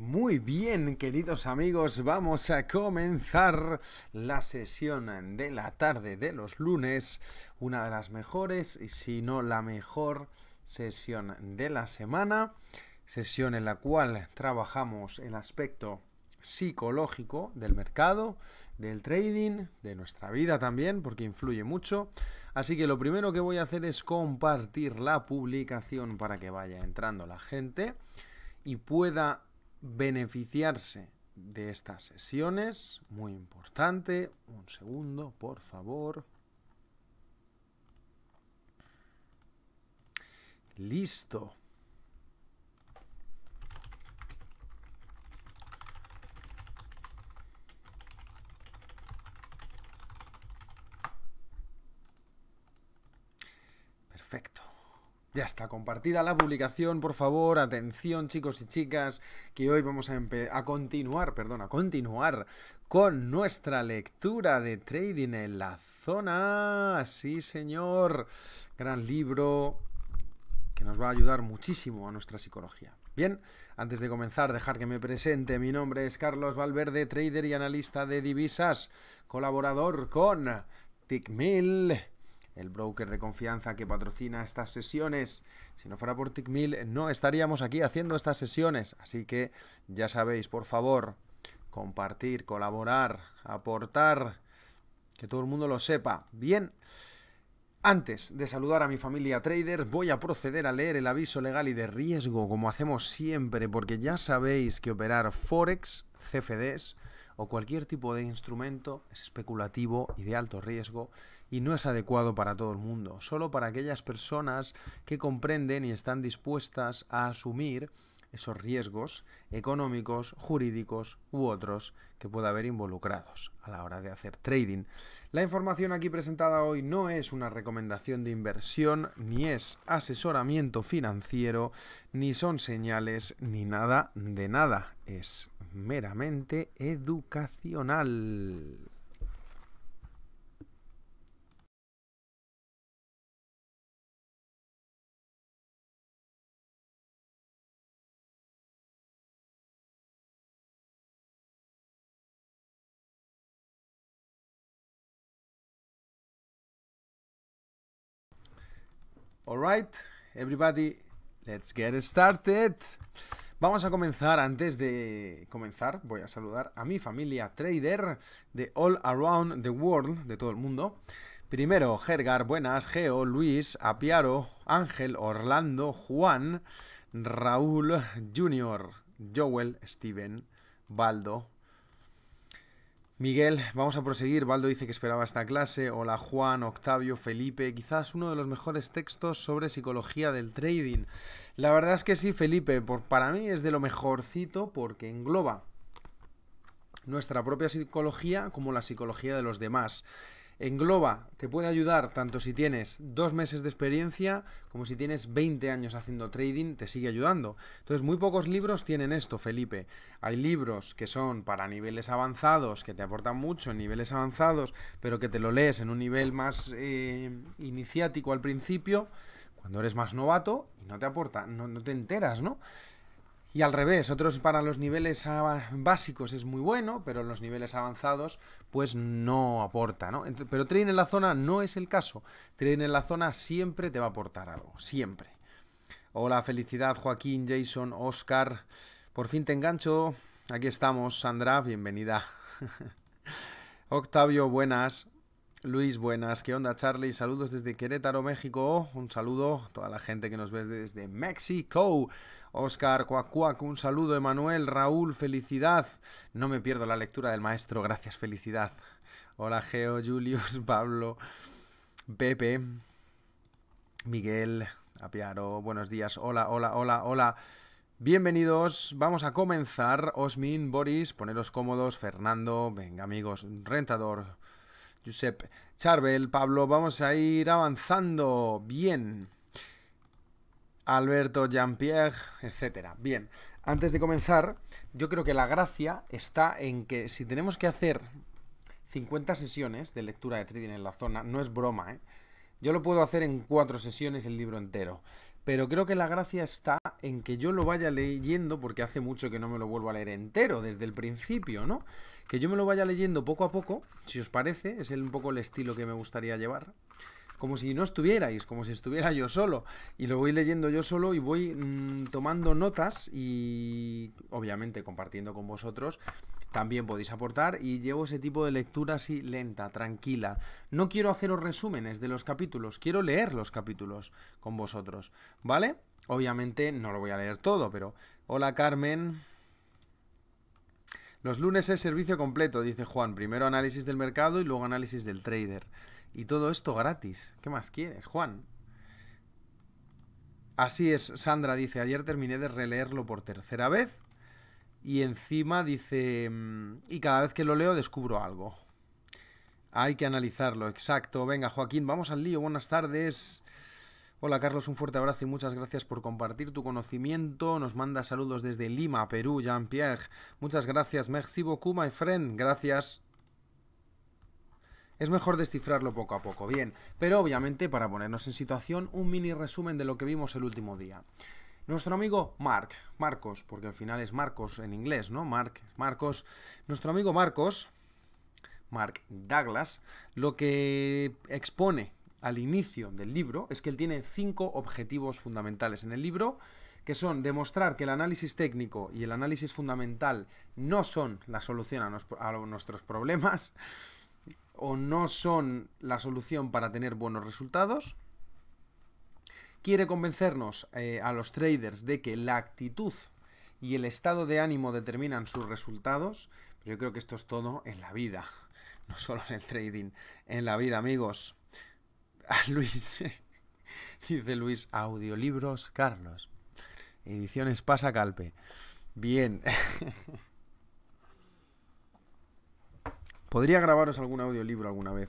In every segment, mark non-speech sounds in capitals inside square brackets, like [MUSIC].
Muy bien, queridos amigos, vamos a comenzar la sesión de la tarde de los lunes, una de las mejores, y si no la mejor sesión de la semana, sesión en la cual trabajamos el aspecto psicológico del mercado, del trading, de nuestra vida también, porque influye mucho. Así que lo primero que voy a hacer es compartir la publicación para que vaya entrando la gente y pueda beneficiarse de estas sesiones. Muy importante. Un segundo, por favor. Listo. Perfecto. Ya está compartida la publicación, por favor, atención chicos y chicas, que hoy vamos a, a continuar, perdón, a continuar con nuestra lectura de trading en la zona. Sí, señor, gran libro que nos va a ayudar muchísimo a nuestra psicología. Bien, antes de comenzar, dejar que me presente. Mi nombre es Carlos Valverde, trader y analista de divisas, colaborador con TICMIL el broker de confianza que patrocina estas sesiones. Si no fuera por TickMill, no estaríamos aquí haciendo estas sesiones. Así que ya sabéis, por favor, compartir, colaborar, aportar, que todo el mundo lo sepa. Bien. Antes de saludar a mi familia trader, voy a proceder a leer el aviso legal y de riesgo, como hacemos siempre, porque ya sabéis que operar Forex, CFDs o cualquier tipo de instrumento es especulativo y de alto riesgo y no es adecuado para todo el mundo, solo para aquellas personas que comprenden y están dispuestas a asumir esos riesgos económicos, jurídicos u otros que pueda haber involucrados a la hora de hacer trading. La información aquí presentada hoy no es una recomendación de inversión, ni es asesoramiento financiero, ni son señales, ni nada de nada. Es meramente educacional. Alright, everybody, let's get started. Vamos a comenzar. Antes de comenzar, voy a saludar a mi familia trader de All Around the World, de todo el mundo. Primero, Gergar, buenas, Geo, Luis, Apiaro, Ángel, Orlando, Juan, Raúl, Junior, Joel, Steven, Baldo, Miguel, vamos a proseguir. Baldo dice que esperaba esta clase. Hola Juan, Octavio, Felipe. Quizás uno de los mejores textos sobre psicología del trading. La verdad es que sí, Felipe. Por, para mí es de lo mejorcito porque engloba nuestra propia psicología como la psicología de los demás engloba, te puede ayudar tanto si tienes dos meses de experiencia como si tienes 20 años haciendo trading, te sigue ayudando. Entonces, muy pocos libros tienen esto, Felipe. Hay libros que son para niveles avanzados, que te aportan mucho en niveles avanzados, pero que te lo lees en un nivel más eh, iniciático al principio, cuando eres más novato, y no te aporta, no, no te enteras, ¿no? Y al revés, otros para los niveles básicos es muy bueno, pero en los niveles avanzados pues no aporta, ¿no? Pero trading en la zona no es el caso. Trading en la zona siempre te va a aportar algo, siempre. Hola, felicidad Joaquín, Jason, Oscar. Por fin te engancho. Aquí estamos, Sandra, bienvenida. [LAUGHS] Octavio, buenas. Luis, buenas. ¿Qué onda, Charlie? Saludos desde Querétaro, México. Un saludo a toda la gente que nos ves desde México. Oscar Cuacuac, un saludo, Emanuel, Raúl, felicidad. No me pierdo la lectura del maestro, gracias, felicidad. Hola, Geo, Julius, [LAUGHS] Pablo, Pepe, Miguel, Apiaro, buenos días, hola, hola, hola, hola. Bienvenidos, vamos a comenzar. Osmin, Boris, poneros cómodos, Fernando, venga amigos, Rentador, Josep, Charbel, Pablo, vamos a ir avanzando bien. Alberto Jean-Pierre, etc. Bien, antes de comenzar, yo creo que la gracia está en que si tenemos que hacer 50 sesiones de lectura de trading en la zona, no es broma, ¿eh? Yo lo puedo hacer en cuatro sesiones el libro entero. Pero creo que la gracia está en que yo lo vaya leyendo, porque hace mucho que no me lo vuelvo a leer entero, desde el principio, ¿no? Que yo me lo vaya leyendo poco a poco, si os parece, es un poco el estilo que me gustaría llevar como si no estuvierais, como si estuviera yo solo. Y lo voy leyendo yo solo y voy mm, tomando notas y obviamente compartiendo con vosotros. También podéis aportar y llevo ese tipo de lectura así lenta, tranquila. No quiero haceros resúmenes de los capítulos, quiero leer los capítulos con vosotros, ¿vale? Obviamente no lo voy a leer todo, pero... Hola Carmen, los lunes es servicio completo, dice Juan. Primero análisis del mercado y luego análisis del trader. Y todo esto gratis. ¿Qué más quieres, Juan? Así es, Sandra dice, ayer terminé de releerlo por tercera vez. Y encima dice, mm, y cada vez que lo leo descubro algo. Hay que analizarlo, exacto. Venga, Joaquín, vamos al lío. Buenas tardes. Hola Carlos, un fuerte abrazo y muchas gracias por compartir tu conocimiento. Nos manda saludos desde Lima, Perú, Jean-Pierre. Muchas gracias, merci beaucoup, my friend. Gracias. Es mejor descifrarlo poco a poco, bien, pero obviamente para ponernos en situación un mini resumen de lo que vimos el último día. Nuestro amigo Mark, Marcos, porque al final es Marcos en inglés, ¿no? Mark, Marcos. Nuestro amigo Marcos, Mark Douglas, lo que expone al inicio del libro es que él tiene cinco objetivos fundamentales en el libro, que son demostrar que el análisis técnico y el análisis fundamental no son la solución a, a nuestros problemas, o no son la solución para tener buenos resultados. Quiere convencernos eh, a los traders de que la actitud y el estado de ánimo determinan sus resultados, pero yo creo que esto es todo en la vida, [LAUGHS] no solo en el trading, en la vida amigos. A [LAUGHS] ah, Luis, [LAUGHS] dice Luis, audiolibros Carlos, ediciones Pasa Calpe. Bien. Podría grabaros algún audiolibro alguna vez.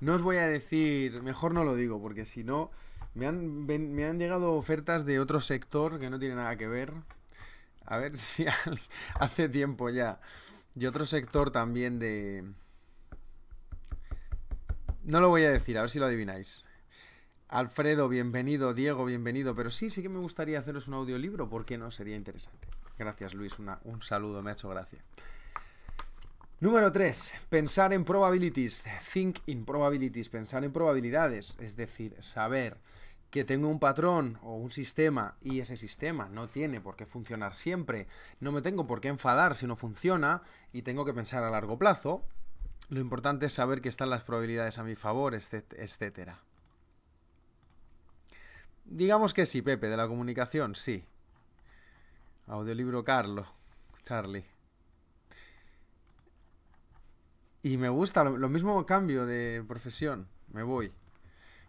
No os voy a decir, mejor no lo digo, porque si no, me han, llegado ofertas de otro sector que no tiene nada que ver. A ver [LAUGHS] si hace tiempo ya. Y otro sector también de... No lo voy a decir, a ver si lo adivináis. Alfredo, bienvenido. Diego, bienvenido. Pero sí, sí que me gustaría haceros un audiolibro, ¿por qué no? Sería interesante. Gracias, Luis. un saludo, me ha hecho gracia. Número 3. Pensar en probabilities. Think in probabilities. Pensar en probabilidades. Es decir, saber que tengo un patrón o un sistema y ese sistema no tiene por qué funcionar siempre. No me tengo por qué enfadar si no funciona y tengo que pensar a largo plazo. Lo importante es saber que están las probabilidades a mi favor, etcétera. Digamos que sí, Pepe, de la comunicación, sí. Audiolibro Carlos, Charlie. Y me gusta, lo, mismo cambio de profesión. Me voy.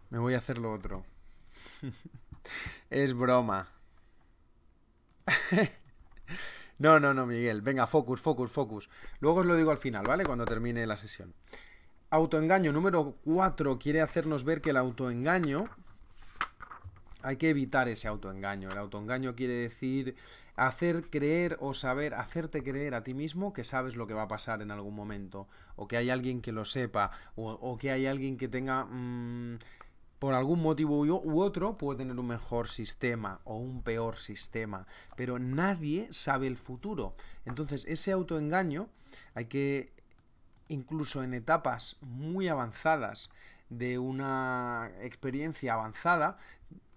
Me voy a hacer lo otro. [LAUGHS] es broma. [LAUGHS] no, no, no, Miguel. Venga, focus, focus, focus. Luego os lo digo al final, ¿vale? Cuando termine la sesión. Autoengaño número 4 quiere hacernos ver que el autoengaño... Hay que evitar ese autoengaño. El autoengaño quiere decir hacer creer o saber, hacerte creer a ti mismo que sabes lo que va a pasar en algún momento, o que hay alguien que lo sepa, o, que hay alguien que tenga, mm, por algún motivo u otro, puede tener un mejor sistema o un peor sistema, pero nadie sabe el futuro. Entonces, ese autoengaño hay que, incluso en etapas muy avanzadas, de una experiencia avanzada,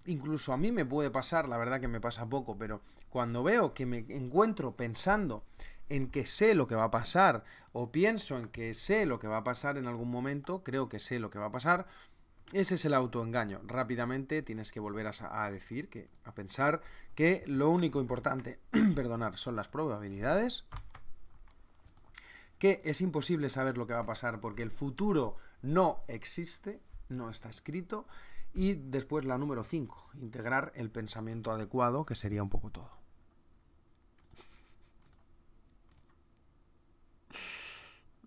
incluso a mí me puede pasar, la verdad que me pasa poco, pero cuando veo que me encuentro pensando en que sé lo que va a pasar o pienso en que sé lo que va a pasar en algún momento, creo que sé lo que va a pasar, ese es el autoengaño. Rápidamente tienes que volver a, decir, que, a pensar que lo único importante, [CLEARS THROAT] perdonar, son las probabilidades, que es imposible saber lo que va a pasar porque el futuro no existe, no está escrito, y después la número 5, integrar el pensamiento adecuado, que sería un poco todo.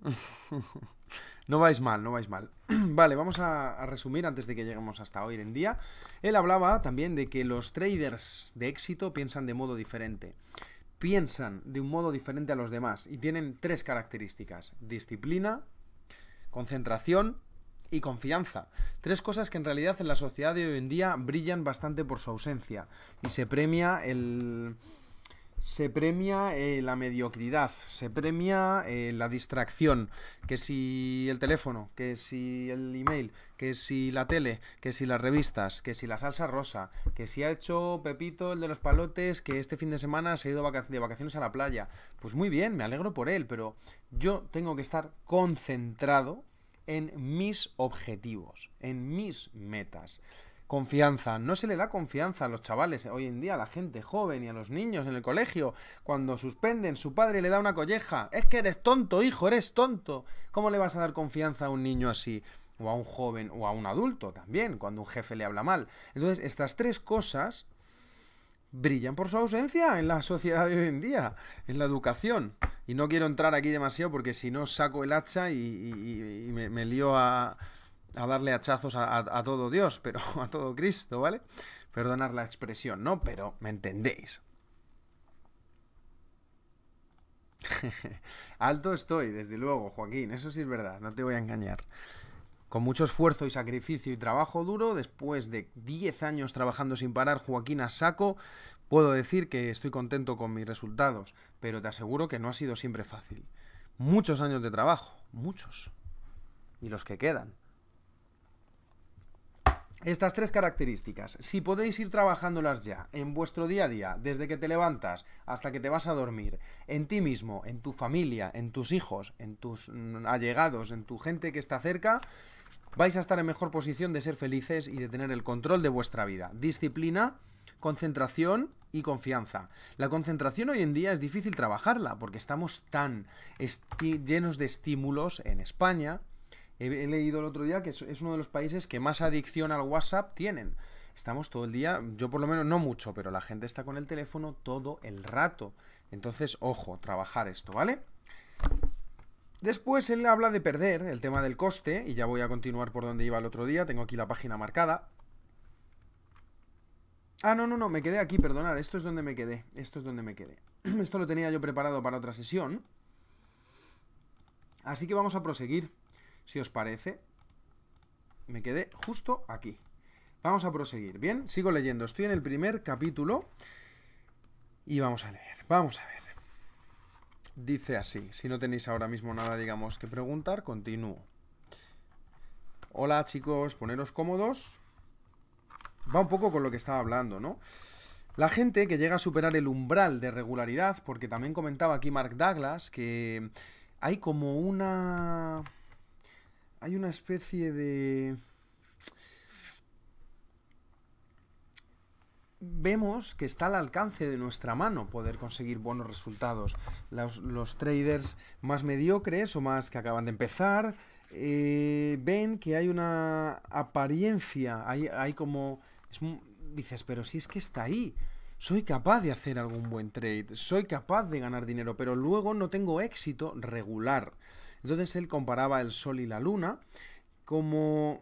[LAUGHS] No vais mal, no vais mal. [CLEARS THROAT] Vale, vamos a, resumir antes de que lleguemos hasta hoy en día. Él hablaba también de que los traders de éxito piensan de modo diferente. Piensan de un modo diferente a los demás y tienen tres características. Disciplina, concentración y confianza. Tres cosas que en realidad en la sociedad de hoy en día brillan bastante por su ausencia. Y se premia el. Se premia eh, la mediocridad, se premia eh, la distracción, que si el teléfono, que si el email, que si la tele, que si las revistas, que si la salsa rosa, que si ha hecho Pepito el de los palotes, que este fin de semana se ha ido de vacaciones a la playa. Pues muy bien, me alegro por él, pero yo tengo que estar concentrado en mis objetivos, en mis metas. Confianza. No se le da confianza a los chavales hoy en día, a la gente joven y a los niños en el colegio. Cuando suspenden, su padre le da una colleja. Es que eres tonto, hijo, eres tonto. ¿Cómo le vas a dar confianza a un niño así? O a un joven o a un adulto también, cuando un jefe le habla mal. Entonces, estas tres cosas brillan por su ausencia en la sociedad de hoy en día, en la educación. Y no quiero entrar aquí demasiado porque si no saco el hacha y, me, lío a, darle hachazos a, todo Dios, pero [LAUGHS] a todo Cristo, ¿vale? Perdonar la expresión, ¿no? Pero me entendéis. [LAUGHS] Alto estoy, desde luego, Joaquín, eso sí es verdad, no te voy a engañar. Con mucho esfuerzo y sacrificio y trabajo duro, después de 10 años trabajando sin parar, Joaquín a saco, puedo decir que estoy contento con mis resultados, pero te aseguro que no ha sido siempre fácil. Muchos años de trabajo, muchos. Y los que quedan. Estas tres características, si podéis ir trabajándolas ya, en vuestro día a día, desde que te levantas hasta que te vas a dormir, en ti mismo, en tu familia, en tus hijos, en tus mm, allegados, en tu gente que está cerca, vais a estar en mejor posición de ser felices y de tener el control de vuestra vida. Disciplina, concentración y confianza. La concentración hoy en día es difícil trabajarla porque estamos tan llenos de estímulos en España. He, leído el otro día que es uno de los países que más adicción al WhatsApp tienen. Estamos todo el día, yo por lo menos no mucho, pero la gente está con el teléfono todo el rato. Entonces, ojo, trabajar esto, ¿vale? Después él habla de perder, el tema del coste, y ya voy a continuar por donde iba el otro día, tengo aquí la página marcada. Ah, no, no, no, me quedé aquí, perdonad, esto es donde me quedé, esto es donde me quedé. [CLEARS THROAT] Esto lo tenía yo preparado para otra sesión. Así que vamos a proseguir, si os parece. Me quedé justo aquí. Vamos a proseguir, ¿bien? Sigo leyendo, estoy en el primer capítulo y vamos a leer, vamos a ver. Dice así, si no tenéis ahora mismo nada, digamos, que preguntar, continúo. Hola chicos, poneros cómodos. Va un poco con lo que estaba hablando, ¿no? La gente que llega a superar el umbral de regularidad, porque también comentaba aquí Mark Douglas que hay como una... Hay una especie de... vemos que está al alcance de nuestra mano poder conseguir buenos resultados. Los, traders más mediocres o más que acaban de empezar eh, ven que hay una apariencia, hay, como... dices, pero si es que está ahí. Soy capaz de hacer algún buen trade, soy capaz de ganar dinero, pero luego no tengo éxito regular. Entonces él comparaba el sol y la luna como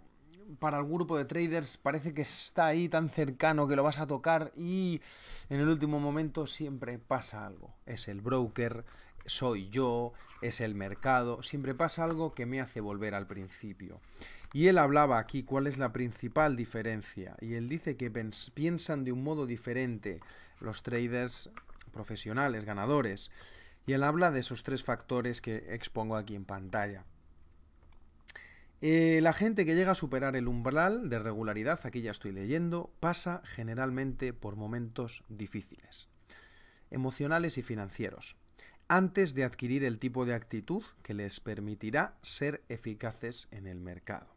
para el grupo de traders parece que está ahí tan cercano que lo vas a tocar y en el último momento siempre pasa algo. Es el broker, soy yo, es el mercado, siempre pasa algo que me hace volver al principio. Y él hablaba aquí cuál es la principal diferencia y él dice que piensan de un modo diferente los traders profesionales, ganadores. Y él habla de esos tres factores que expongo aquí en pantalla. Eh, la gente que llega a superar el umbral de regularidad, aquí ya estoy leyendo, pasa generalmente por momentos difíciles, emocionales y financieros, antes de adquirir el tipo de actitud que les permitirá ser eficaces en el mercado.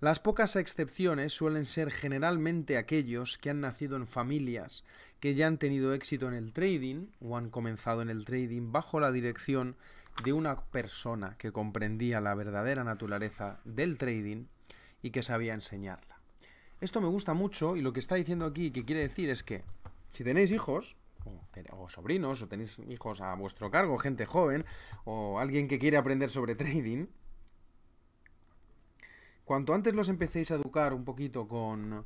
Las pocas excepciones suelen ser generalmente aquellos que han nacido en familias que ya han tenido éxito en el trading o han comenzado en el trading bajo la dirección de una persona que comprendía la verdadera naturaleza del trading y que sabía enseñarla. Esto me gusta mucho y lo que está diciendo aquí, que quiere decir es que si tenéis hijos, o sobrinos, o tenéis hijos a vuestro cargo, gente joven, o alguien que quiere aprender sobre trading, cuanto antes los empecéis a educar un poquito con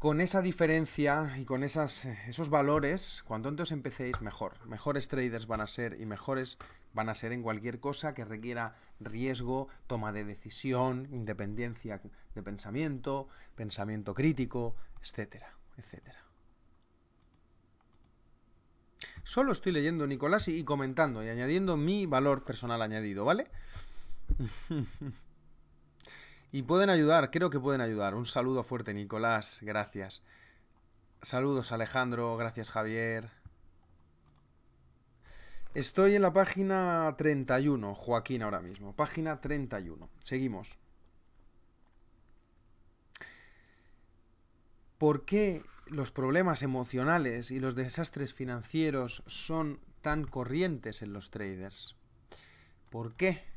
con esa diferencia y con esos valores, cuanto antes empecéis, mejor. Mejores traders van a ser y mejores van a ser en cualquier cosa que requiera riesgo, toma de decisión, independencia de pensamiento, pensamiento crítico, etcétera, etcétera. Solo estoy leyendo Nicolás y comentando y añadiendo mi valor personal añadido, ¿vale? [LAUGHS] Y pueden ayudar, creo que pueden ayudar. Un saludo fuerte, Nicolás, gracias. Saludos, Alejandro, gracias, Javier. Estoy en la página 31, Joaquín, ahora mismo. Página 31. Seguimos. ¿Por qué los problemas emocionales y los desastres financieros son tan corrientes en los traders? ¿Por qué?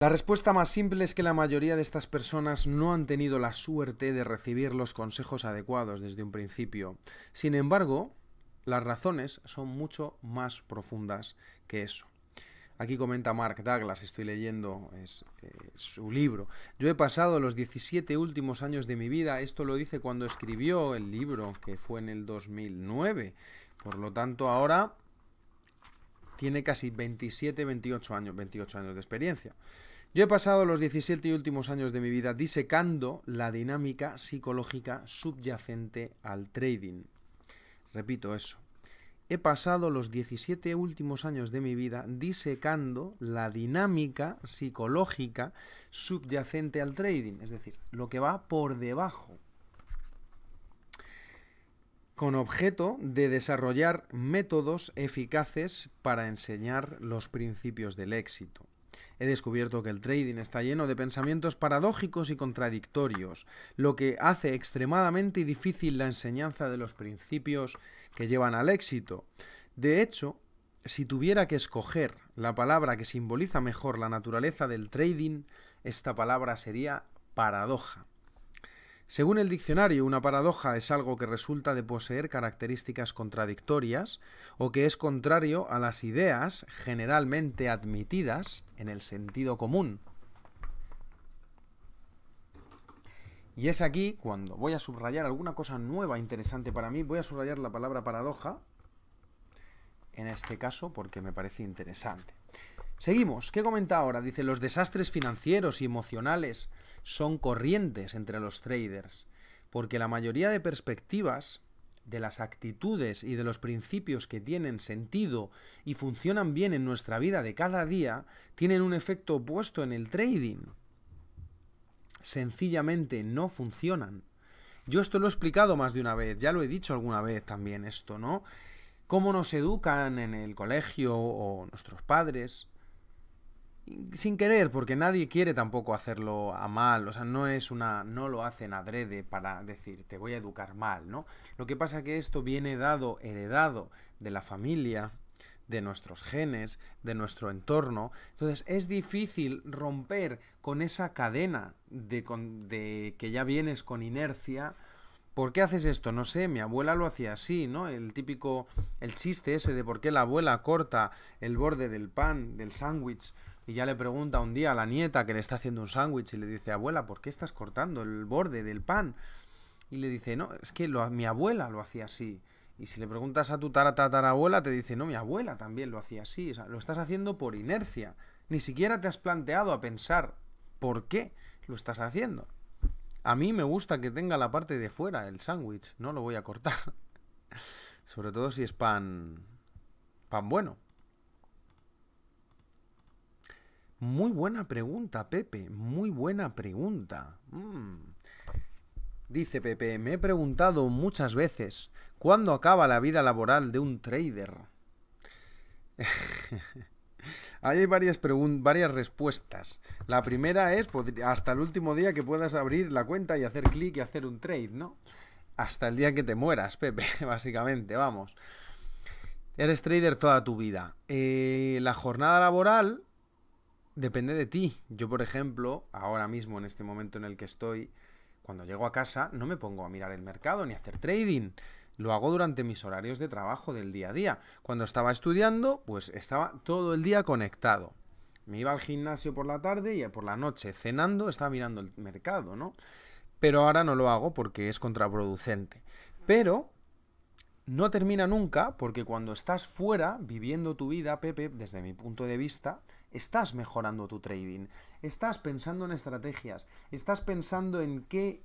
La respuesta más simple es que la mayoría de estas personas no han tenido la suerte de recibir los consejos adecuados desde un principio. Sin embargo, las razones son mucho más profundas que eso. Aquí comenta Mark Douglas, estoy leyendo eh, su libro. Yo he pasado los 17 últimos años de mi vida, esto lo dice cuando escribió el libro, que fue en el 2009. Por lo tanto, ahora tiene casi 27, 28 años, 28 años de experiencia. Yo he pasado los 17 últimos años de mi vida disecando la dinámica psicológica subyacente al trading. Repito eso. He pasado los 17 últimos años de mi vida disecando la dinámica psicológica subyacente al trading, es decir, lo que va por debajo, con objeto de desarrollar métodos eficaces para enseñar los principios del éxito he descubierto que el trading está lleno de pensamientos paradójicos y contradictorios, lo que hace extremadamente difícil la enseñanza de los principios que llevan al éxito. De hecho, si tuviera que escoger la palabra que simboliza mejor la naturaleza del trading, esta palabra sería paradoja. Según el diccionario, una paradoja es algo que resulta de poseer características contradictorias o que es contrario a las ideas generalmente admitidas en el sentido común. Y es aquí cuando voy a subrayar alguna cosa nueva interesante para mí, voy a subrayar la palabra paradoja, en este caso porque me parece interesante. Seguimos. ¿Qué comenta ahora? Dice, los desastres financieros y emocionales son corrientes entre los traders, porque la mayoría de perspectivas, de las actitudes y de los principios que tienen sentido y funcionan bien en nuestra vida de cada día, tienen un efecto opuesto en el trading. Sencillamente no funcionan. Yo esto lo he explicado más de una vez, ya lo he dicho alguna vez también esto, ¿no? Cómo nos educan en el colegio o nuestros padres, sin querer, porque nadie quiere tampoco hacerlo a mal, o sea, no es una no lo hacen adrede para decir, te voy a educar mal, ¿no? Lo que pasa que esto viene dado, heredado de la familia, de nuestros genes, de nuestro entorno. Entonces es difícil romper con esa cadena de, de que ya vienes con inercia. ¿Por qué haces esto? No sé, mi abuela lo hacía así, ¿no? El típico, el chiste ese de por qué la abuela corta el borde del pan, del sándwich, y ya le pregunta un día a la nieta que le está haciendo un sándwich y le dice, abuela, ¿por qué estás cortando el borde del pan? Y le dice, no, es que lo, mi abuela lo hacía así. Y si le preguntas a tu abuela te dice, no, mi abuela también lo hacía así. O sea, lo estás haciendo por inercia. Ni siquiera te has planteado a pensar por qué lo estás haciendo. A mí me gusta que tenga la parte de fuera, el sándwich. No lo voy a cortar. [LAUGHS] Sobre todo si es pan... pan bueno. Muy buena pregunta, Pepe. Muy buena pregunta. Mm. Dice Pepe, me he preguntado muchas veces, ¿cuándo acaba la vida laboral de un trader? [LAUGHS] Hay varias, respuestas. La primera es hasta el último día que puedas abrir la cuenta y hacer clic y hacer un trade, ¿no? Hasta el día que te mueras, Pepe, [LAUGHS] básicamente, vamos. Eres trader toda tu vida. Eh, la jornada laboral depende de ti. Yo, por ejemplo, ahora mismo, en este momento en el que estoy, cuando llego a casa, no me pongo a mirar el mercado ni a hacer trading. Lo hago durante mis horarios de trabajo del día a día. Cuando estaba estudiando, pues estaba todo el día conectado. Me iba al gimnasio por la tarde y por la noche, cenando, estaba mirando el mercado, ¿no? Pero ahora no lo hago porque es contraproducente. Pero no termina nunca porque cuando estás fuera, viviendo tu vida, Pepe, desde mi punto de vista, estás mejorando tu trading, estás pensando en estrategias, estás pensando en qué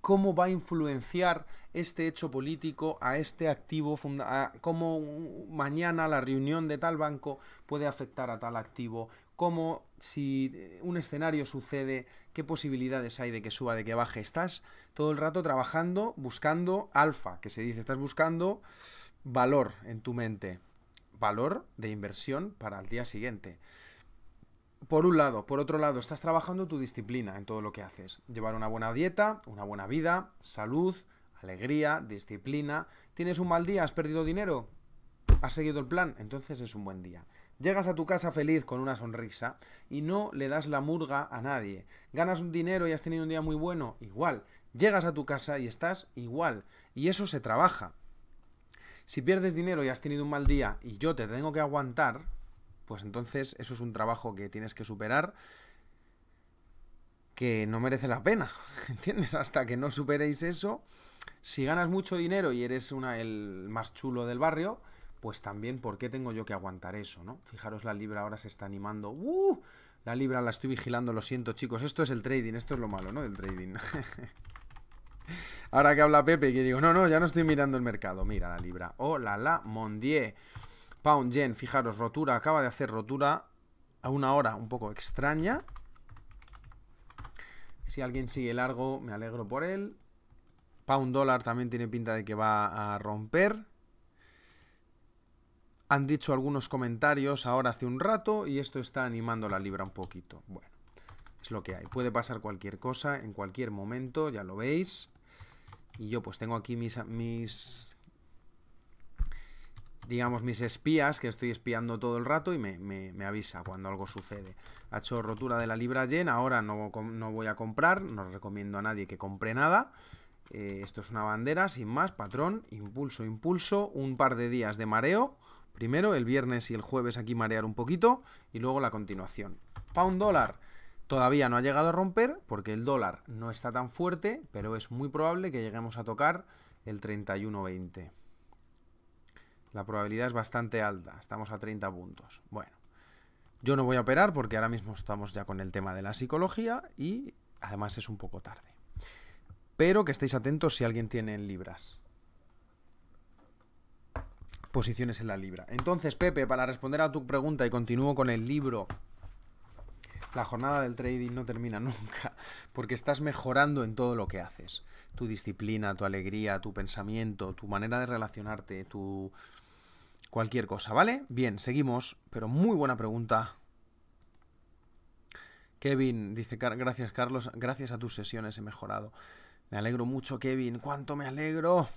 cómo va a influenciar este hecho político a este activo, cómo mañana la reunión de tal banco puede afectar a tal activo, cómo si eh, un escenario sucede, qué posibilidades hay de que suba, de que baje. Estás todo el rato trabajando, buscando alfa, que se dice, estás buscando valor en tu mente valor de inversión para el día siguiente. Por un lado, por otro lado, estás trabajando tu disciplina en todo lo que haces. Llevar una buena dieta, una buena vida, salud, alegría, disciplina. ¿Tienes un mal día? ¿Has perdido dinero? ¿Has seguido el plan? Entonces es un buen día. Llegas a tu casa feliz con una sonrisa y no le das la murga a nadie. Ganas un dinero y has tenido un día muy bueno, igual. Llegas a tu casa y estás igual. Y eso se trabaja. Si pierdes dinero y has tenido un mal día y yo te tengo que aguantar, pues entonces eso es un trabajo que tienes que superar que no merece la pena, [LAUGHS] ¿entiendes? Hasta que no superéis eso, si ganas mucho dinero y eres una, el más chulo del barrio, pues también, ¿por qué tengo yo que aguantar eso, no? Fijaros, la libra ahora se está animando. ¡Uh! La libra la estoy vigilando, lo siento, chicos. Esto es el trading, esto es lo malo, ¿no? El trading. [LAUGHS] Ahora que habla Pepe, que digo, no, no, ya no estoy mirando el mercado. Mira la libra. Hola la la, Pound yen, fijaros, rotura. Acaba de hacer rotura a una hora un poco extraña. Si alguien sigue largo, me alegro por él. Pound dólar también tiene pinta de que va a romper. Han dicho algunos comentarios ahora hace un rato y esto está animando la libra un poquito. Bueno, es lo que hay. Puede pasar cualquier cosa en cualquier momento, ya lo veis. Y yo pues tengo aquí mis, mis digamos, mis espías, que estoy espiando todo el rato y me, avisa cuando algo sucede. Ha hecho rotura de la libra llena, ahora no, voy a comprar, no recomiendo a nadie que compre nada. Eh, esto es una bandera, sin más, patrón, impulso, impulso, un par de días de mareo. Primero el viernes y el jueves aquí marear un poquito y luego la continuación. Pound dólar. Todavía no ha llegado a romper porque el dólar no está tan fuerte, pero es muy probable que lleguemos a tocar el 31.20. La probabilidad es bastante alta, estamos a 30 puntos. Bueno, yo no voy a operar porque ahora mismo estamos ya con el tema de la psicología y además es un poco tarde. Pero que estéis atentos si alguien tiene en libras. Posiciones en la libra. Entonces, Pepe, para responder a tu pregunta y continúo con el libro la jornada del trading no termina [LAUGHS] nunca, porque estás mejorando en todo lo que haces. Tu disciplina, tu alegría, tu pensamiento, tu manera de relacionarte, tu... cualquier cosa, ¿vale? Bien, seguimos, pero muy buena pregunta. Kevin dice, gracias Carlos, gracias a tus sesiones he mejorado. Me alegro mucho, Kevin, cuánto me alegro.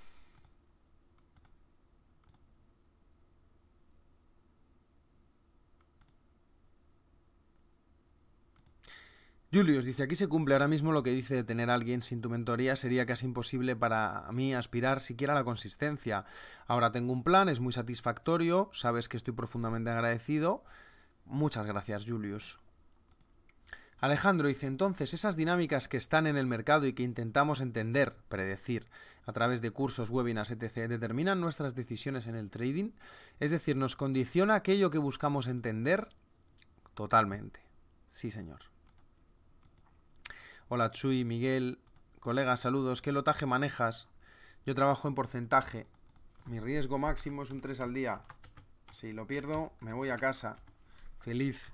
Julius dice, aquí se cumple ahora mismo lo que dice de tener a alguien sin tu mentoría sería casi imposible para mí aspirar siquiera a la consistencia. Ahora tengo un plan, es muy satisfactorio, sabes que estoy profundamente agradecido. Muchas gracias, Julius. Alejandro dice entonces, esas dinámicas que están en el mercado y que intentamos entender, predecir, a través de cursos, webinars, etc., determinan nuestras decisiones en el trading, es decir, nos condiciona aquello que buscamos entender totalmente. Sí, señor. Hola Chuy, Miguel, colegas, saludos. ¿Qué lotaje manejas? Yo trabajo en porcentaje. Mi riesgo máximo es un 3 al día. Si lo pierdo, me voy a casa. Feliz.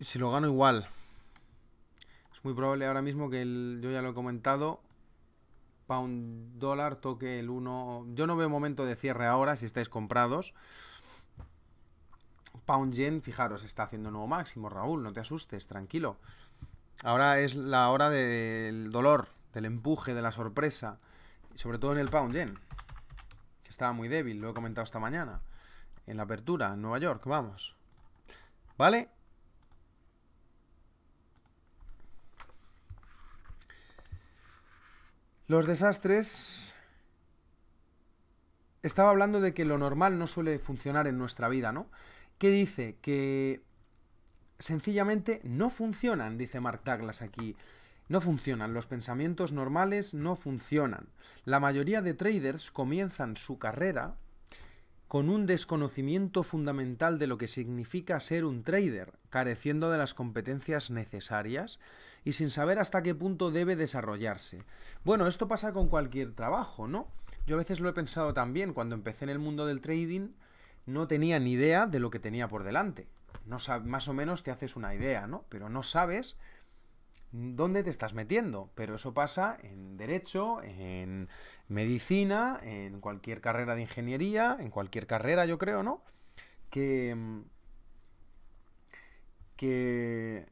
Si lo gano igual. Es muy probable ahora mismo que el, yo ya lo he comentado. Pound dólar toque el 1. Yo no veo momento de cierre ahora si estáis comprados. Pound Yen, fijaros, está haciendo nuevo máximo, Raúl, no te asustes, tranquilo. Ahora es la hora del dolor, del empuje, de la sorpresa, sobre todo en el Pound Yen, que estaba muy débil, lo he comentado esta mañana, en la apertura, en Nueva York, vamos. ¿Vale? Los desastres... Estaba hablando de que lo normal no suele funcionar en nuestra vida, ¿no? ¿Qué dice que sencillamente no funcionan, dice Mark Douglas aquí. No funcionan, los pensamientos normales no funcionan. La mayoría de traders comienzan su carrera con un desconocimiento fundamental de lo que significa ser un trader, careciendo de las competencias necesarias y sin saber hasta qué punto debe desarrollarse. Bueno, esto pasa con cualquier trabajo, ¿no? Yo a veces lo he pensado también, cuando empecé en el mundo del trading, no tenía ni idea de lo que tenía por delante. No más o menos te haces una idea, ¿no? Pero no sabes dónde te estás metiendo. Pero eso pasa en derecho, en medicina, en cualquier carrera de ingeniería, en cualquier carrera, yo creo, ¿no? Que. que.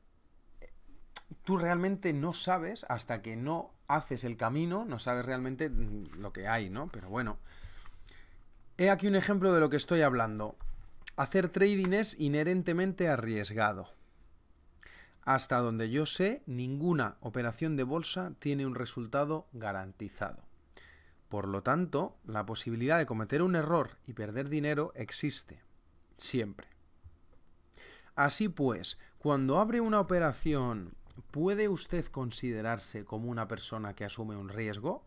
tú realmente no sabes hasta que no haces el camino, no sabes realmente lo que hay, ¿no? Pero bueno. He aquí un ejemplo de lo que estoy hablando. Hacer trading es inherentemente arriesgado. Hasta donde yo sé, ninguna operación de bolsa tiene un resultado garantizado. Por lo tanto, la posibilidad de cometer un error y perder dinero existe. Siempre. Así pues, cuando abre una operación, ¿puede usted considerarse como una persona que asume un riesgo?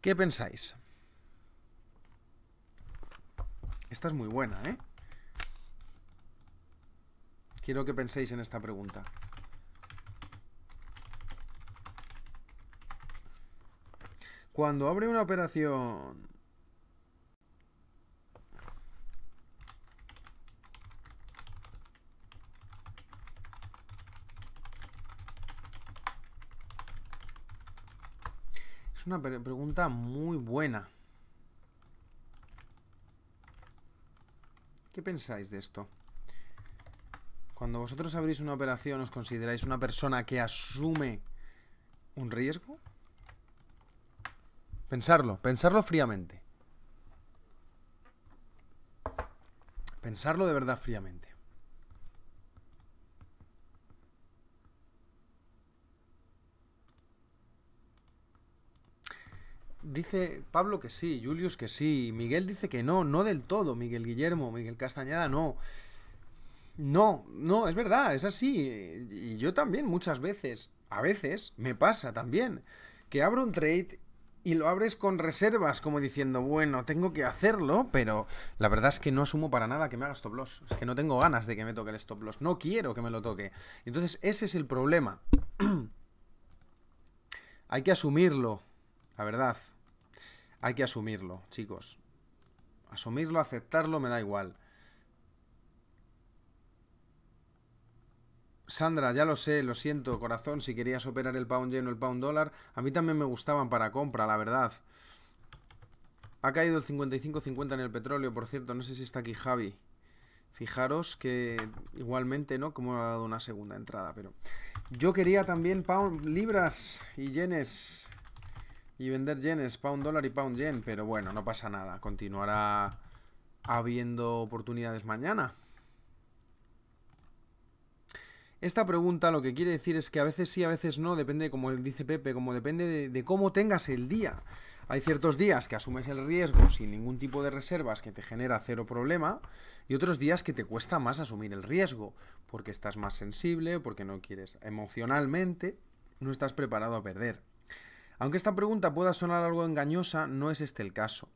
¿Qué pensáis? Esta es muy buena, ¿eh? Quiero que penséis en esta pregunta. Cuando abre una operación... Es una pregunta muy buena. ¿Qué pensáis de esto? Cuando vosotros abrís una operación, ¿os consideráis una persona que asume un riesgo? Pensarlo, pensarlo fríamente. Pensarlo de verdad fríamente. dice Pablo que sí, Julius que sí, Miguel dice que no, no del todo, Miguel Guillermo, Miguel Castañeda no. No, no, es verdad, es así. Y yo también muchas veces, a veces, me pasa también, que abro un trade y lo abres con reservas, como diciendo, bueno, tengo que hacerlo, pero la verdad es que no asumo para nada que me haga stop loss. Es que no tengo ganas de que me toque el stop loss, no quiero que me lo toque. Entonces, ese es el problema. [CLEARS THROAT] Hay que asumirlo, la verdad. Hay que asumirlo, chicos. Asumirlo, aceptarlo, me da igual. Sandra, ya lo sé, lo siento, corazón, si querías operar el pound o el pound dólar, a mí también me gustaban para compra, la verdad. Ha caído el 50 en el petróleo, por cierto, no sé si está aquí Javi. Fijaros que igualmente, ¿no? Como ha dado una segunda entrada, pero... Yo quería también pound, libras y yenes. Y vender yenes, pound dólar y pound yen. Pero bueno, no pasa nada. Continuará habiendo oportunidades mañana. Esta pregunta lo que quiere decir es que a veces sí, a veces no, depende, como dice Pepe, como depende de, de, cómo tengas el día. Hay ciertos días que asumes el riesgo sin ningún tipo de reservas que te genera cero problema y otros días que te cuesta más asumir el riesgo porque estás más sensible, porque no quieres emocionalmente, no estás preparado a perder. Aunque esta pregunta pueda sonar algo engañosa, no es este el caso.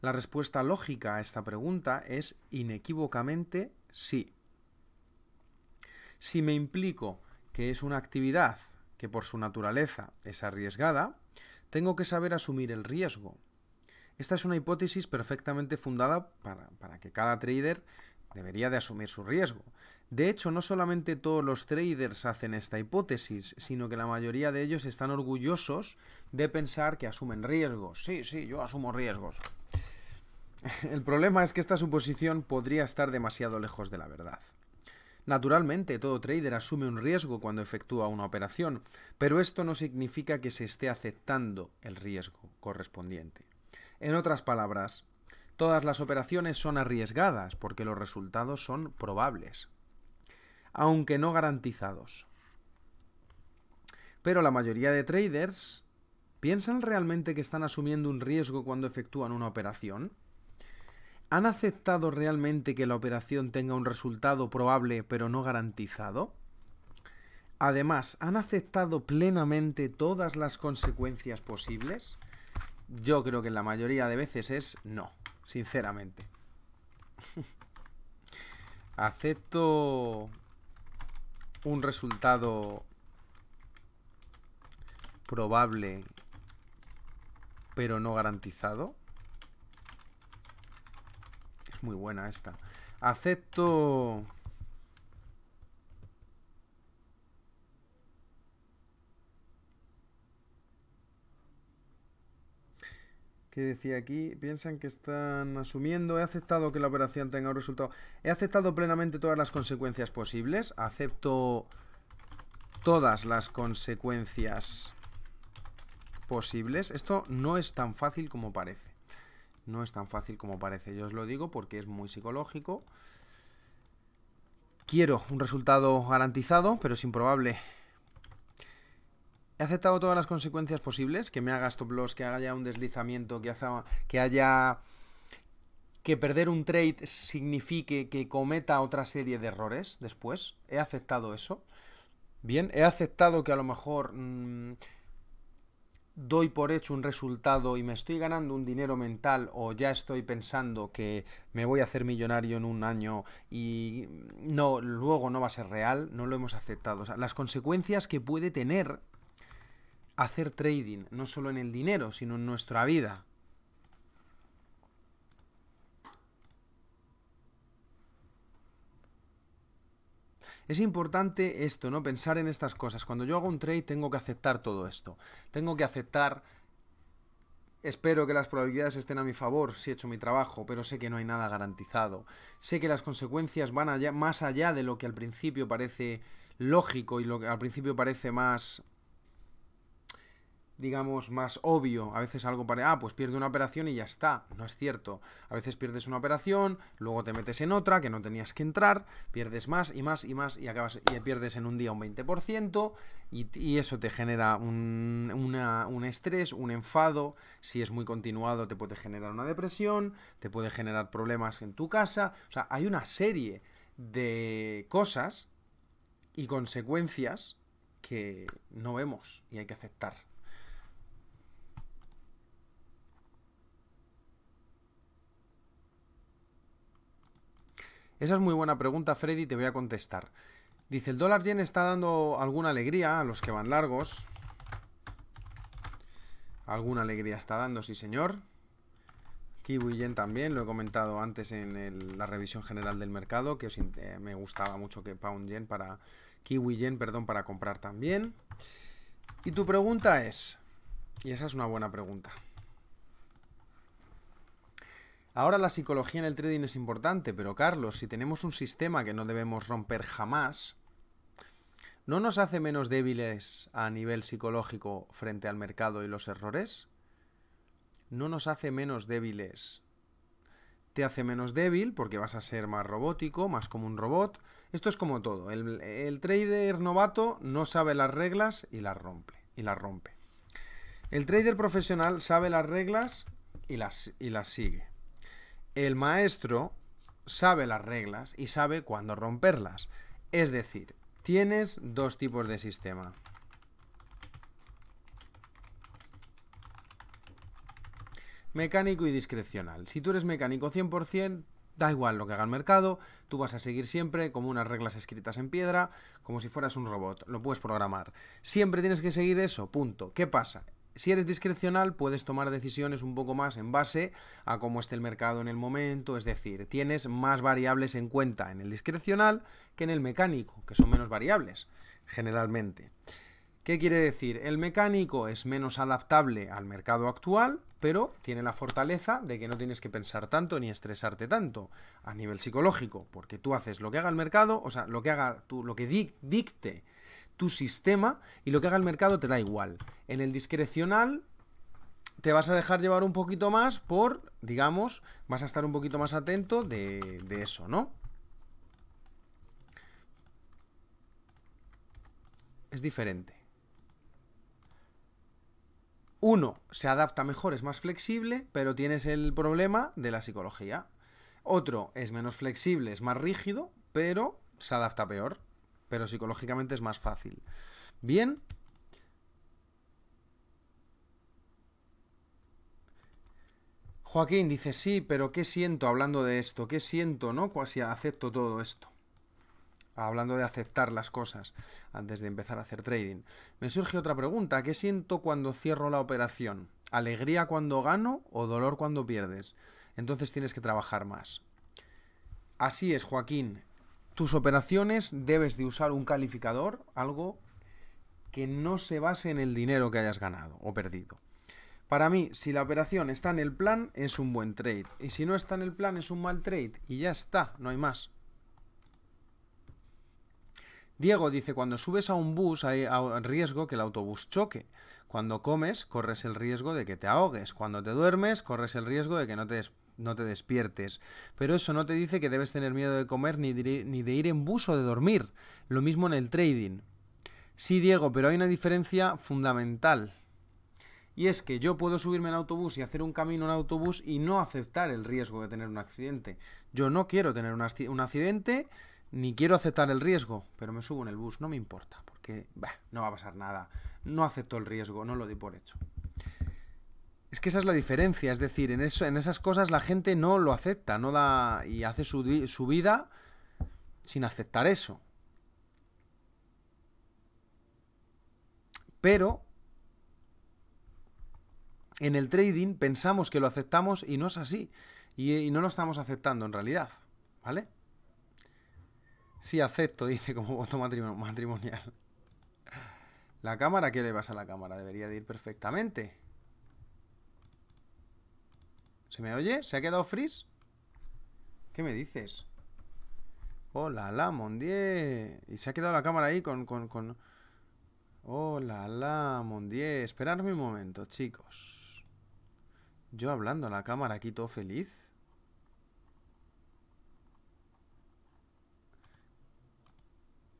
La respuesta lógica a esta pregunta es inequívocamente sí. Si me implico que es una actividad que por su naturaleza es arriesgada, tengo que saber asumir el riesgo. Esta es una hipótesis perfectamente fundada para, que cada trader debería de asumir su riesgo. De hecho, no solamente todos los traders hacen esta hipótesis, sino que la mayoría de ellos están orgullosos de pensar que asumen riesgos. Sí, sí, yo asumo riesgos. [LAUGHS] El problema es que esta suposición podría estar demasiado lejos de la verdad. Naturalmente, todo trader asume un riesgo cuando efectúa una operación, pero esto no significa que se esté aceptando el riesgo correspondiente. En otras palabras, todas las operaciones son arriesgadas porque los resultados son probables, aunque no garantizados. Pero la mayoría de traders ¿Piensan realmente que están asumiendo un riesgo cuando efectúan una operación? ¿Han aceptado realmente que la operación tenga un resultado probable pero no garantizado? Además, ¿han aceptado plenamente todas las consecuencias posibles? Yo creo que la mayoría de veces es no, sinceramente. [LAUGHS] Acepto un resultado probable pero no garantizado. Es muy buena esta. Acepto... ¿qué decía aquí, piensan que están asumiendo, he aceptado que la operación tenga un resultado, he aceptado plenamente todas las consecuencias posibles, acepto todas las consecuencias posibles. Esto no es tan fácil como parece. No es tan fácil como parece. Yo os lo digo porque es muy psicológico. Quiero un resultado garantizado, pero es improbable. He aceptado todas las consecuencias posibles, que me haga stop loss, que haya un deslizamiento, que haya, que haya que perder un trade signifique que cometa otra serie de errores después. He aceptado eso. Bien, he aceptado que a lo mejor mm, doy por hecho un resultado y me estoy ganando un dinero mental o ya estoy pensando que me voy a hacer millonario en un año y no luego no va a ser real, no lo hemos aceptado. las consecuencias que puede tener hacer trading, no solo en el dinero, sino en nuestra vida. Es importante esto, ¿no? Pensar en estas cosas. Cuando yo hago un trade tengo que aceptar todo esto. Tengo que aceptar Espero que las probabilidades estén a mi favor si he hecho mi trabajo, pero sé que no hay nada garantizado. Sé que las consecuencias van más allá de lo que al principio parece lógico y lo que al principio parece más digamos, más obvio. A veces algo para, ah, pues pierde una operación y ya está. No es cierto. A veces pierdes una operación, luego te metes en otra que no tenías que entrar, pierdes más y más y más y acabas y pierdes en un día un 20% y, y eso te genera un, un estrés, un enfado. Si es muy continuado te puede generar una depresión, te puede generar problemas en tu casa. O sea, hay una serie de cosas y consecuencias que no vemos y hay que aceptar. Esa es muy buena pregunta, Freddy, te voy a contestar. Dice, el dólar yen está dando alguna alegría a los que van largos. Alguna alegría está dando, sí señor. Kiwi Yen también, lo he comentado antes en la revisión general del mercado, que eh, me gustaba mucho que Pound Yen para... Kiwi Yen, perdón, para comprar también. Y tu pregunta es, y esa es una buena pregunta. Ahora la psicología en el trading es importante, pero Carlos, si tenemos un sistema que no debemos romper jamás, ¿no nos hace menos débiles a nivel psicológico frente al mercado y los errores? ¿No nos hace menos débiles? Te hace menos débil porque vas a ser más robótico, más como un robot. Esto es como todo. El, trader novato no sabe las reglas y las rompe. Y las rompe. El trader profesional sabe las reglas y las, y las sigue el maestro sabe las reglas y sabe cuándo romperlas. Es decir, tienes dos tipos de sistema. Mecánico y discrecional. Si tú eres mecánico 100%, da igual lo que haga el mercado, tú vas a seguir siempre como unas reglas escritas en piedra, como si fueras un robot, lo puedes programar. Siempre tienes que seguir eso, punto. ¿Qué pasa? Si eres discrecional, puedes tomar decisiones un poco más en base a cómo esté el mercado en el momento, es decir, tienes más variables en cuenta en el discrecional que en el mecánico, que son menos variables, generalmente. ¿Qué quiere decir? El mecánico es menos adaptable al mercado actual, pero tiene la fortaleza de que no tienes que pensar tanto ni estresarte tanto a nivel psicológico, porque tú haces lo que haga el mercado, o sea, lo que haga tú, lo que dicte tu sistema y lo que haga el mercado te da igual. En el discrecional te vas a dejar llevar un poquito más por, digamos, vas a estar un poquito más atento de, de eso, ¿no? Es diferente. Uno se adapta mejor, es más flexible, pero tienes el problema de la psicología. Otro es menos flexible, es más rígido, pero se adapta peor pero psicológicamente es más fácil. Bien. Joaquín dice, sí, pero ¿qué siento hablando de esto? ¿Qué siento, no? Casi acepto todo esto. Hablando de aceptar las cosas antes de empezar a hacer trading. Me surge otra pregunta. ¿Qué siento cuando cierro la operación? ¿Alegría cuando gano o dolor cuando pierdes? Entonces tienes que trabajar más. Así es, Joaquín tus operaciones debes de usar un calificador, algo que no se base en el dinero que hayas ganado o perdido. Para mí, si la operación está en el plan, es un buen trade. Y si no está en el plan, es un mal trade. Y ya está, no hay más. Diego dice, cuando subes a un bus hay riesgo que el autobús choque. Cuando comes, corres el riesgo de que te ahogues. Cuando te duermes, corres el riesgo de que no te des no te despiertes. Pero eso no te dice que debes tener miedo de comer ni de, ir en bus o de dormir. Lo mismo en el trading. Sí, Diego, pero hay una diferencia fundamental. Y es que yo puedo subirme en autobús y hacer un camino en autobús y no aceptar el riesgo de tener un accidente. Yo no quiero tener un accidente ni quiero aceptar el riesgo, pero me subo en el bus, no me importa, porque no va a pasar nada. No acepto el riesgo, no lo di por hecho. Es que esa es la diferencia, es decir, en, eso, en esas cosas la gente no lo acepta, no da y hace su, vida sin aceptar eso. Pero en el trading pensamos que lo aceptamos y no es así. Y, no lo estamos aceptando en realidad. ¿Vale? Sí, acepto, [LAUGHS] dice como voto matrimonial. La cámara, ¿qué le vas a la cámara? Debería de ir perfectamente. ¿Se me oye? ¿Se ha quedado freeze? ¿Qué me dices? Hola, la, Mondie. Y se ha quedado la cámara ahí con... con, Hola, la la, mondié! Esperadme un momento, chicos. Yo hablando a la cámara aquí todo feliz.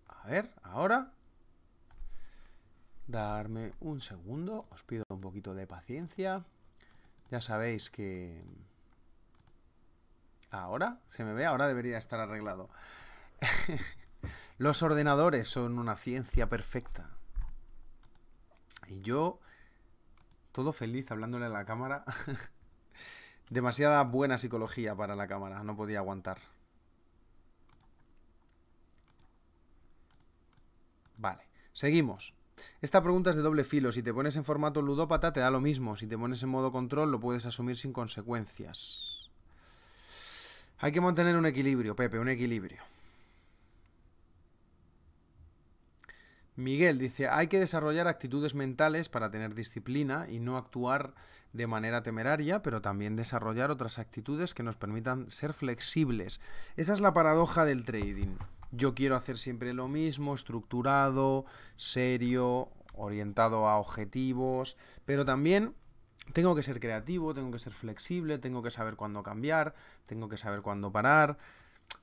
A ver, ahora. Darme un segundo. Os pido un poquito de paciencia. Ya sabéis que... ¿Ahora? ¿Se me ve? Ahora debería estar arreglado. [LAUGHS] Los ordenadores son una ciencia perfecta. Y yo, todo feliz hablándole a la cámara. [LAUGHS] Demasiada buena psicología para la cámara, no podía aguantar. Vale, seguimos. Esta pregunta es de doble filo. Si te pones en formato ludópata, te da lo mismo. Si te pones en modo control, lo puedes asumir sin consecuencias. Hay que mantener un equilibrio, Pepe, un equilibrio. Miguel dice, hay que desarrollar actitudes mentales para tener disciplina y no actuar de manera temeraria, pero también desarrollar otras actitudes que nos permitan ser flexibles. Esa es la paradoja del trading yo quiero hacer siempre lo mismo, estructurado, serio, orientado a objetivos, pero también tengo que ser creativo, tengo que ser flexible, tengo que saber cuándo cambiar, tengo que saber cuándo parar.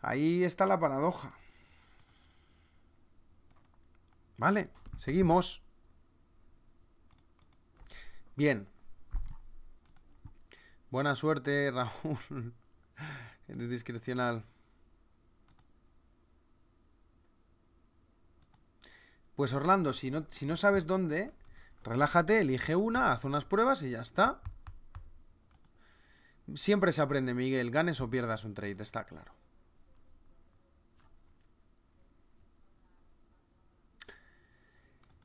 Ahí está la paradoja. Vale, seguimos. Bien. Buena suerte, [LAUGHS] Raúl. Eres discrecional. Pues Orlando, si no, si no sabes dónde, relájate, elige una, haz unas pruebas y ya está. Siempre se aprende, Miguel, ganes o pierdas un trade, está claro.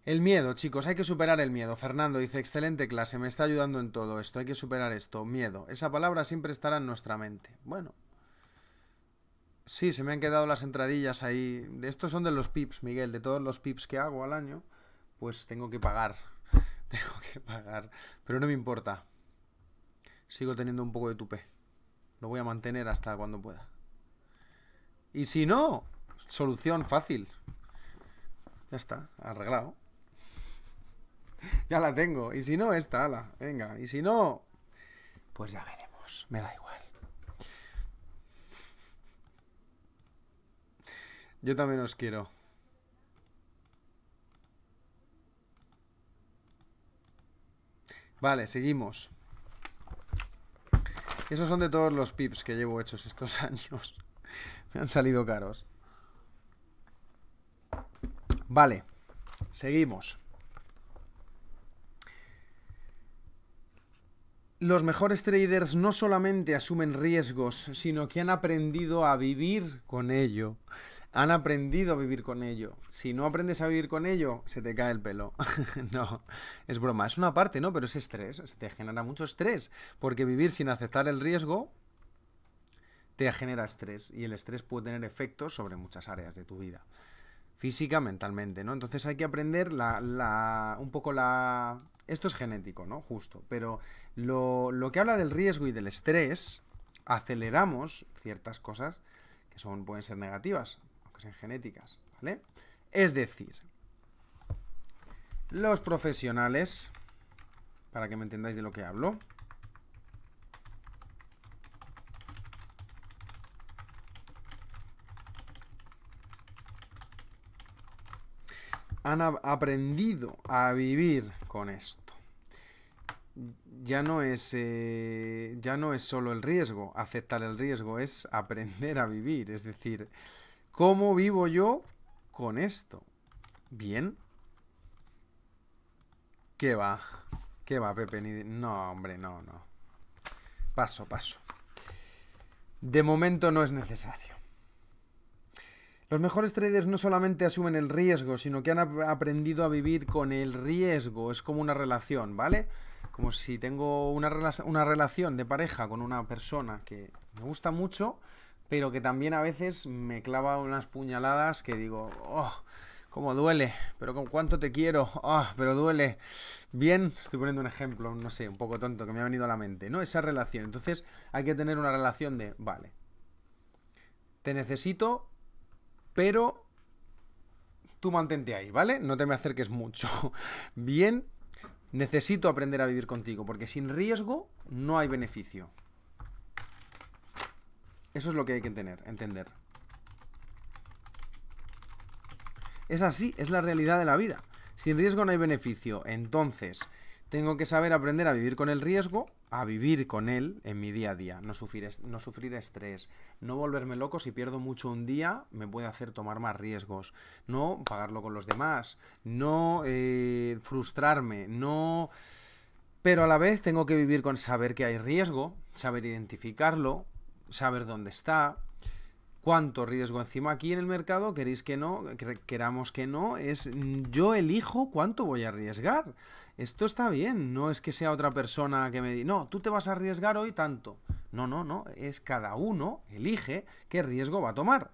El miedo, chicos, hay que superar el miedo. Fernando dice, excelente clase, me está ayudando en todo esto, hay que superar esto. Miedo, esa palabra siempre estará en nuestra mente. Bueno, Sí, se me han quedado las entradillas ahí. De estos son de los pips, Miguel. De todos los pips que hago al año, pues tengo que pagar. [LAUGHS] Tengo que pagar. Pero no me importa. Sigo teniendo un poco de tupe. Lo voy a mantener hasta cuando pueda. Y si no, solución fácil. Ya está, arreglado. [LAUGHS] ya la tengo. Y si no, esta, ala. Venga. Y si no, pues ya veremos. Me da igual. Yo también os quiero. Vale, seguimos. Esos son de todos los pips que llevo hechos estos [LAUGHS] años. Me han salido caros. Vale, seguimos. Los mejores traders no solamente asumen riesgos, sino que han aprendido a vivir con ello han aprendido a vivir con ello. Si no aprendes a vivir con ello, se te cae el pelo. [LAUGHS] no, es broma. Es una parte, ¿no? Pero es estrés. te genera mucho estrés. Porque vivir sin aceptar el riesgo te genera estrés. Y el estrés puede tener efectos sobre muchas áreas de tu vida. Física, mentalmente, ¿no? Entonces hay que aprender la, un poco la... Esto es genético, ¿no? Justo. Pero lo, lo que habla del riesgo y del estrés, aceleramos ciertas cosas que son, pueden ser negativas en genéticas, ¿vale? Es decir, los profesionales, para que me entendáis de lo que hablo, han aprendido a vivir con esto. Ya no es eh, ya no es solo el riesgo, aceptar el riesgo es aprender a vivir, es decir, ¿Cómo vivo yo con esto? Bien. ¿Qué va? ¿Qué va, Pepe? No, hombre, no, no. Paso, paso. De momento no es necesario. Los mejores traders no solamente asumen el riesgo, sino que han aprendido a vivir con el riesgo. Es como una relación, ¿vale? Como si tengo una, relación de pareja con una persona que me gusta mucho pero que también a veces me clava unas puñaladas que digo, oh, cómo duele, pero con cuánto te quiero, oh, pero duele. Bien, estoy poniendo un ejemplo, no sé, un poco tonto que me ha venido a la mente, ¿no? Esa relación. Entonces hay que tener una relación de, vale, te necesito, pero tú mantente ahí, ¿vale? No te me acerques mucho. [LAUGHS] Bien, necesito aprender a vivir contigo, porque sin riesgo no hay beneficio. Eso es lo que hay que tener, entender. Es así, es la realidad de la vida. Sin riesgo no hay beneficio. Entonces, tengo que saber aprender a vivir con el riesgo, a vivir con él en mi día a día, no sufrir, no sufrir estrés, no volverme loco si pierdo mucho un día, me puede hacer tomar más riesgos, no pagarlo con los demás, no eh, frustrarme, no... Pero a la vez tengo que vivir con saber que hay riesgo, saber identificarlo, saber dónde está, cuánto riesgo encima aquí en el mercado, queréis que no, queramos que no, es yo elijo cuánto voy a arriesgar. Esto está bien, no es que sea otra persona que me diga, no, tú te vas a arriesgar hoy tanto. No, no, no, es cada uno elige qué riesgo va a tomar.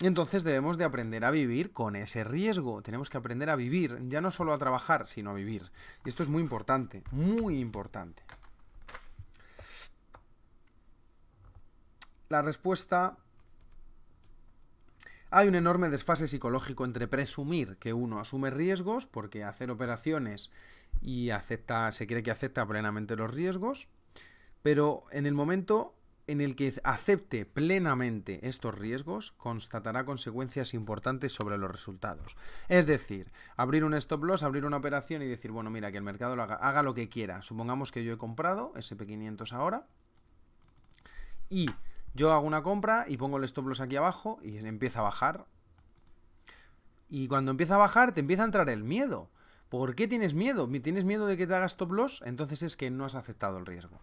Entonces debemos de aprender a vivir con ese riesgo, tenemos que aprender a vivir, ya no solo a trabajar, sino a vivir. Y esto es muy importante, muy importante. La respuesta... Hay un enorme desfase psicológico entre presumir que uno asume riesgos, porque hacer operaciones y acepta, se cree que acepta plenamente los riesgos, pero en el momento en el que acepte plenamente estos riesgos, constatará consecuencias importantes sobre los resultados. Es decir, abrir un stop loss, abrir una operación y decir, bueno, mira, que el mercado haga, haga lo que quiera. Supongamos que yo he comprado SP500 ahora y yo hago una compra y pongo el stop loss aquí abajo y empieza a bajar. Y cuando empieza a bajar te empieza a entrar el miedo. ¿Por qué tienes miedo? ¿Tienes miedo de que te hagas stop loss? Entonces es que no has aceptado el riesgo.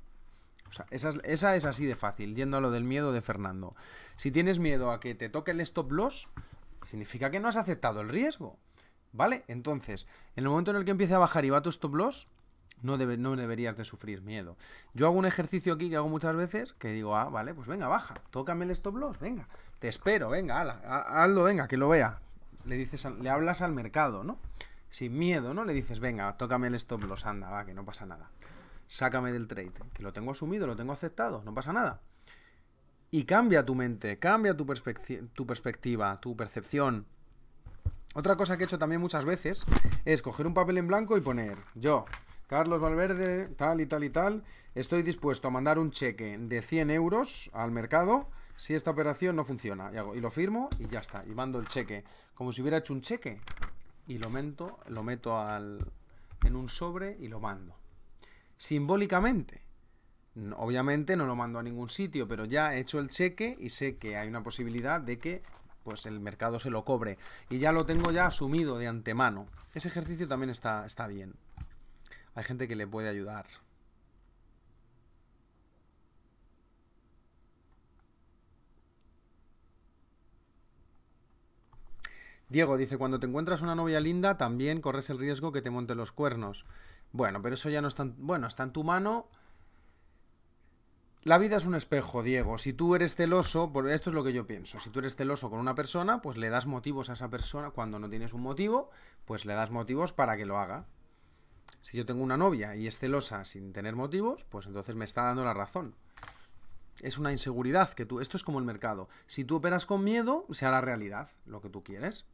O sea, esa es, esa es así de fácil, yendo a lo del miedo de Fernando. Si tienes miedo a que te toque el stop loss, significa que no has aceptado el riesgo. ¿Vale? Entonces, en el momento en el que empiece a bajar y va tu stop loss, no, no deberías de sufrir miedo. Yo hago un ejercicio aquí que hago muchas veces, que digo, ah, vale, pues venga, baja, tócame el stop loss, venga, te espero, venga, hazlo, venga, que lo vea. Le, dices, le hablas al mercado, ¿no? Sin miedo, ¿no? Le dices, venga, tócame el stop loss, anda, va, que no pasa nada. Sácame del trade, que lo tengo asumido, lo tengo aceptado, no pasa nada. Y cambia tu mente, cambia tu, tu perspectiva, tu percepción, otra cosa que he hecho también muchas veces es coger un papel en blanco y poner yo, Carlos Valverde, tal y tal y tal, estoy dispuesto a mandar un cheque de 100 euros al mercado si esta operación no funciona. Y, lo firmo y ya está. Y mando el cheque. Como si hubiera hecho un cheque. Y lo, lo meto en un sobre y lo mando. Simbólicamente. Obviamente no lo mando a ningún sitio, pero ya he hecho el cheque y sé que hay una posibilidad de que pues el mercado se lo cobre. Y ya lo tengo ya asumido de antemano. Ese ejercicio también está, está bien hay gente que le puede ayudar. Diego dice, cuando te encuentras una novia linda, también corres el riesgo que te monte los cuernos. Bueno, pero eso ya no está... En... Bueno, está en tu mano. La vida es un espejo, Diego. Si tú eres celoso, esto es lo que yo pienso. Si tú eres celoso con una persona, pues le das motivos a esa persona. Cuando no tienes un motivo, pues le das motivos para que lo haga. Si yo tengo una novia y es celosa sin tener motivos, pues entonces me está dando la razón. Es una inseguridad que tú... Esto es como el mercado. Si tú operas con miedo, se hará realidad lo que tú quieres.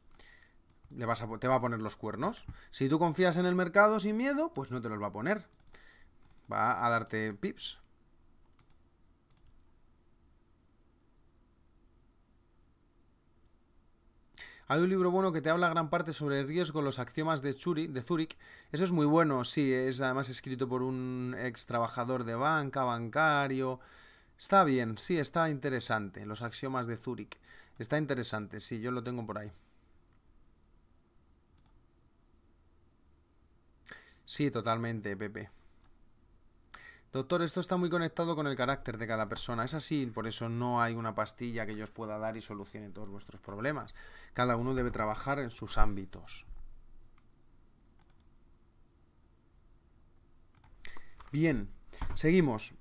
Le vas te va a poner los cuernos. Si tú confías en el mercado sin miedo, pues no te los va a poner. Va a darte pips. Hay un libro bueno que te habla gran parte sobre el riesgo, los axiomas de, Zurich, de Zurich. Eso es muy bueno, sí, es además escrito por un ex trabajador de banca, bancario. Está bien, sí, está interesante, los axiomas de Zurich. Está interesante, sí, yo lo tengo por ahí. Sí, totalmente, Pepe. Doctor, esto está muy conectado con el carácter de cada persona. Es así, por eso no hay una pastilla que yo os pueda dar y solucione todos vuestros problemas. Cada uno debe trabajar en sus ámbitos. Bien, seguimos.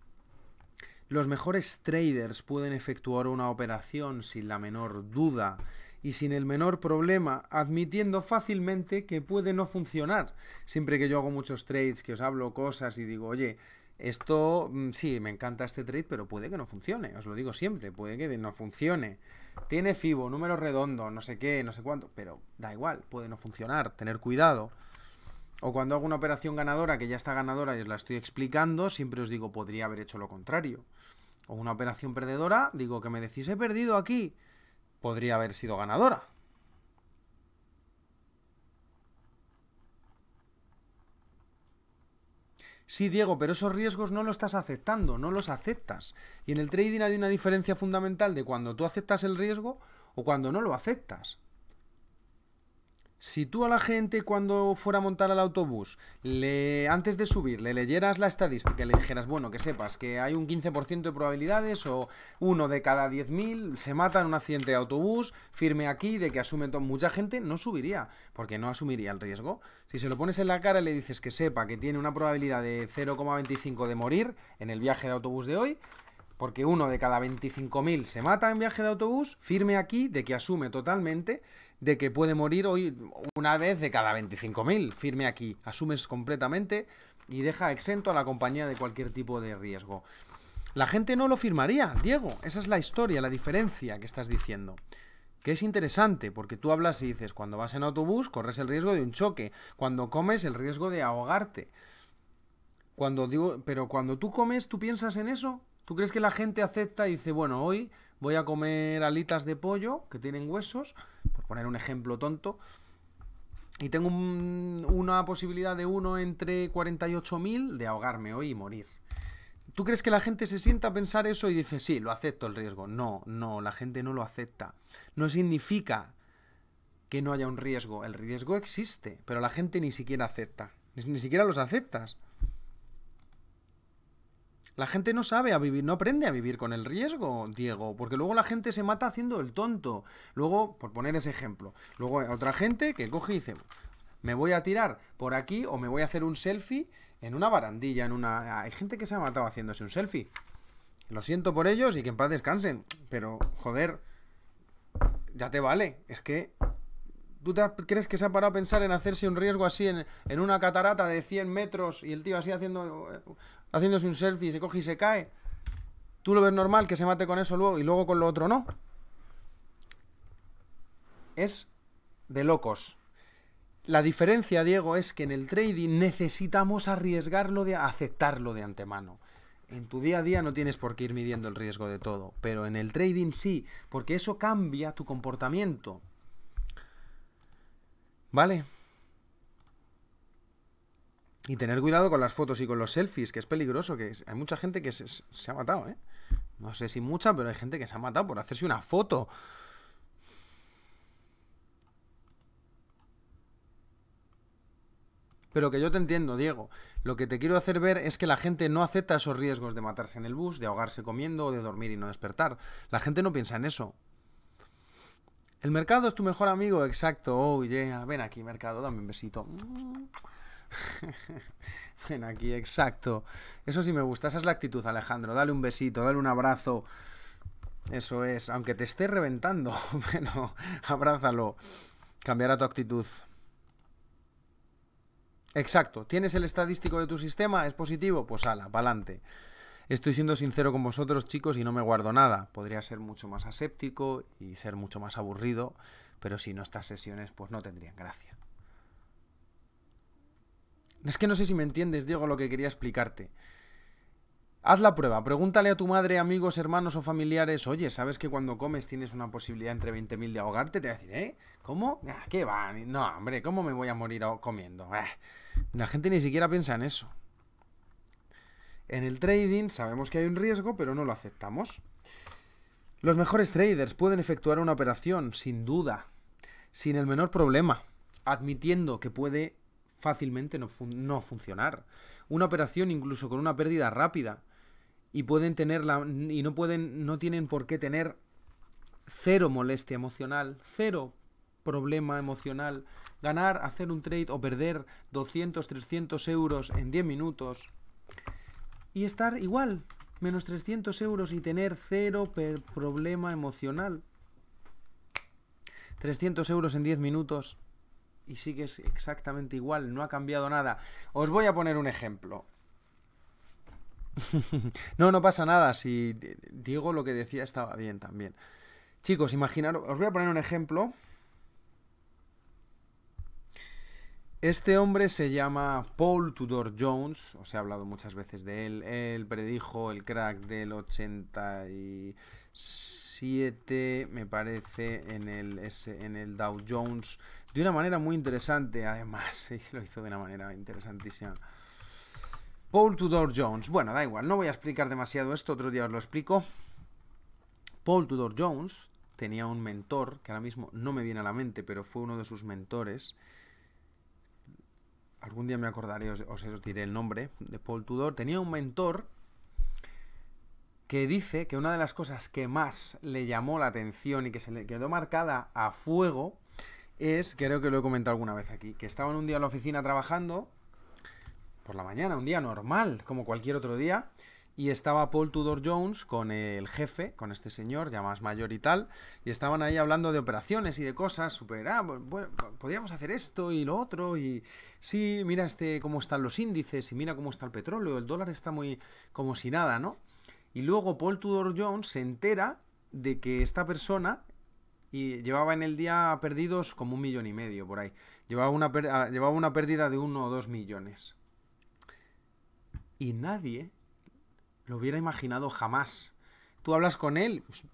Los mejores traders pueden efectuar una operación sin la menor duda y sin el menor problema, admitiendo fácilmente que puede no funcionar. Siempre que yo hago muchos trades, que os hablo cosas y digo, oye, esto, mm, sí, me encanta este trade, pero puede que no funcione, os lo digo siempre, puede que no funcione. Tiene FIBO, número redondo, no sé qué, no sé cuánto, pero da igual, puede no funcionar, tener cuidado. O cuando hago una operación ganadora que ya está ganadora y os la estoy explicando, siempre os digo, podría haber hecho lo contrario. O una operación perdedora, digo que me decís, he perdido aquí, podría haber sido ganadora. Sí, Diego, pero esos riesgos no los estás aceptando, no los aceptas. Y en el trading hay una diferencia fundamental de cuando tú aceptas el riesgo o cuando no lo aceptas. Si tú a la gente cuando fuera a montar al autobús, antes de subir, le leyeras la estadística y le dijeras, bueno, que sepas que hay un 15% de probabilidades o uno de cada 10.000 se mata en un accidente de autobús, firme aquí de que asume mucha gente no subiría, porque no asumiría el riesgo. Si se lo pones en la cara y le dices que sepa que tiene una probabilidad de 0,25 de morir en el viaje de autobús de hoy, porque uno de cada 25.000 se mata en viaje de autobús, firme aquí de que asume totalmente de que puede morir hoy una vez de cada 25.000. Firme aquí, asumes completamente y deja exento a la compañía de cualquier tipo de riesgo. La gente no lo firmaría, Diego. Esa es la historia, la diferencia que estás diciendo. Que es interesante, porque tú hablas y dices, cuando vas en autobús corres el riesgo de un choque, cuando comes el riesgo de ahogarte. Cuando digo, pero cuando tú comes, ¿tú piensas en eso? ¿Tú crees que la gente acepta y dice, bueno, hoy voy a comer alitas de pollo que tienen huesos poner un ejemplo tonto. Y tengo una posibilidad de uno entre 48.000 de ahogarme hoy y morir. ¿Tú crees que la gente se sienta a pensar eso y dice, sí, lo acepto el riesgo? No, no, la gente no lo acepta. No significa que no haya un riesgo. El riesgo existe, pero la gente ni siquiera acepta. ni siquiera los aceptas. La gente no sabe a vivir, no aprende a vivir con el riesgo, Diego, porque luego la gente se mata haciendo el tonto. Luego, por poner ese ejemplo, luego otra gente que coge y dice, me voy a tirar por aquí o me voy a hacer un selfie en una barandilla, en una... Hay gente que se ha matado haciéndose un selfie. Lo siento por ellos y que en paz descansen, pero joder, ya te vale. Es que... ¿Tú crees que se ha parado a pensar en hacerse un riesgo así en, en una catarata de 100 metros y el tío así haciendo eh, haciéndose un selfie, se coge y se cae. Tú lo ves normal que se mate con eso luego y luego con lo otro no. Es de locos. La diferencia, Diego, es que en el trading necesitamos arriesgarlo de aceptarlo de antemano. En tu día a día no tienes por qué ir midiendo el riesgo de todo, pero en el trading sí, porque eso cambia tu comportamiento. ¿Vale? Y tener cuidado con las fotos y con los selfies, que es peligroso, que hay mucha gente que se, ha matado, ¿eh? No sé si mucha, pero hay gente que se ha matado por hacerse una foto. Pero que yo te entiendo, Diego. Lo que te quiero hacer ver es que la gente no acepta esos riesgos de matarse en el bus, de ahogarse comiendo o de dormir y no despertar. La gente no piensa en eso. El mercado es tu mejor amigo, exacto. Oye, oh, ven aquí, mercado, dame un besito. [LAUGHS] Ven aquí, exacto. Eso sí me gusta, esa es la actitud, Alejandro. Dale un besito, dale un abrazo. Eso es, aunque te esté reventando, [LAUGHS] bueno, abrázalo. Cambiará tu actitud. Exacto. ¿Tienes el estadístico de tu sistema? ¿Es positivo? Pues ala, pa'lante. Estoy siendo sincero con vosotros, chicos, y no me guardo nada. Podría ser mucho más aséptico y ser mucho más aburrido, pero si no estas sesiones, pues no tendrían gracia. Es que no sé si me entiendes, Diego, lo que quería explicarte. Haz la prueba, pregúntale a tu madre, amigos, hermanos o familiares, oye, ¿sabes que cuando comes tienes una posibilidad entre 20.000 de ahogarte? Te va a decir, ¿eh? ¿Cómo? Ah, ¿Qué va? No, hombre, ¿cómo me voy a morir comiendo? Ah. La gente ni siquiera piensa en eso. En el trading sabemos que hay un riesgo, pero no lo aceptamos. Los mejores traders pueden efectuar una operación, sin duda, sin el menor problema, admitiendo que puede fácilmente no, funcionar. Una operación incluso con una pérdida rápida y pueden tenerla y no pueden no tienen por qué tener cero molestia emocional, cero problema emocional. Ganar, hacer un trade o perder 200, 300 euros en 10 minutos y estar igual, menos 300 euros y tener cero problema emocional. 300 euros en 10 minutos y es exactamente igual, no ha cambiado nada. Os voy a poner un ejemplo. [LAUGHS] no, no pasa nada, si digo lo que decía estaba bien también. Chicos, imaginaros, os voy a poner un ejemplo. Este hombre se llama Paul Tudor Jones, os he hablado muchas veces de él. Él predijo el crack del 87, me parece, en el, en el Dow Jones de una manera muy interesante, además. [LAUGHS] Lo hizo de una manera interesantísima. Paul Tudor Jones. Bueno, da igual, no voy a explicar demasiado esto, otro día os lo explico. Paul Tudor Jones tenía un mentor, que ahora mismo no me viene a la mente, pero fue uno de sus mentores. Algún día me acordaré, os, os diré el nombre de Paul Tudor. Tenía un mentor que dice que una de las cosas que más le llamó la atención y que se le quedó marcada a fuego es, creo que lo he comentado alguna vez aquí, que estaban un día en la oficina trabajando, por la mañana, un día normal, como cualquier otro día, y estaba Paul Tudor Jones con el jefe, con este señor, ya más mayor y tal, y estaban ahí hablando de operaciones y de cosas, super, ah, bueno, podríamos hacer esto y lo otro, y sí, mira este cómo están los índices, y mira cómo está el petróleo, el dólar está muy como si nada, ¿no? Y luego Paul Tudor Jones se entera de que esta persona, y llevaba en el día perdidos como un millón y medio por ahí. Llevaba una, ah, llevaba una pérdida de uno o dos millones. Y nadie lo hubiera imaginado jamás. Tú hablas con él, pues,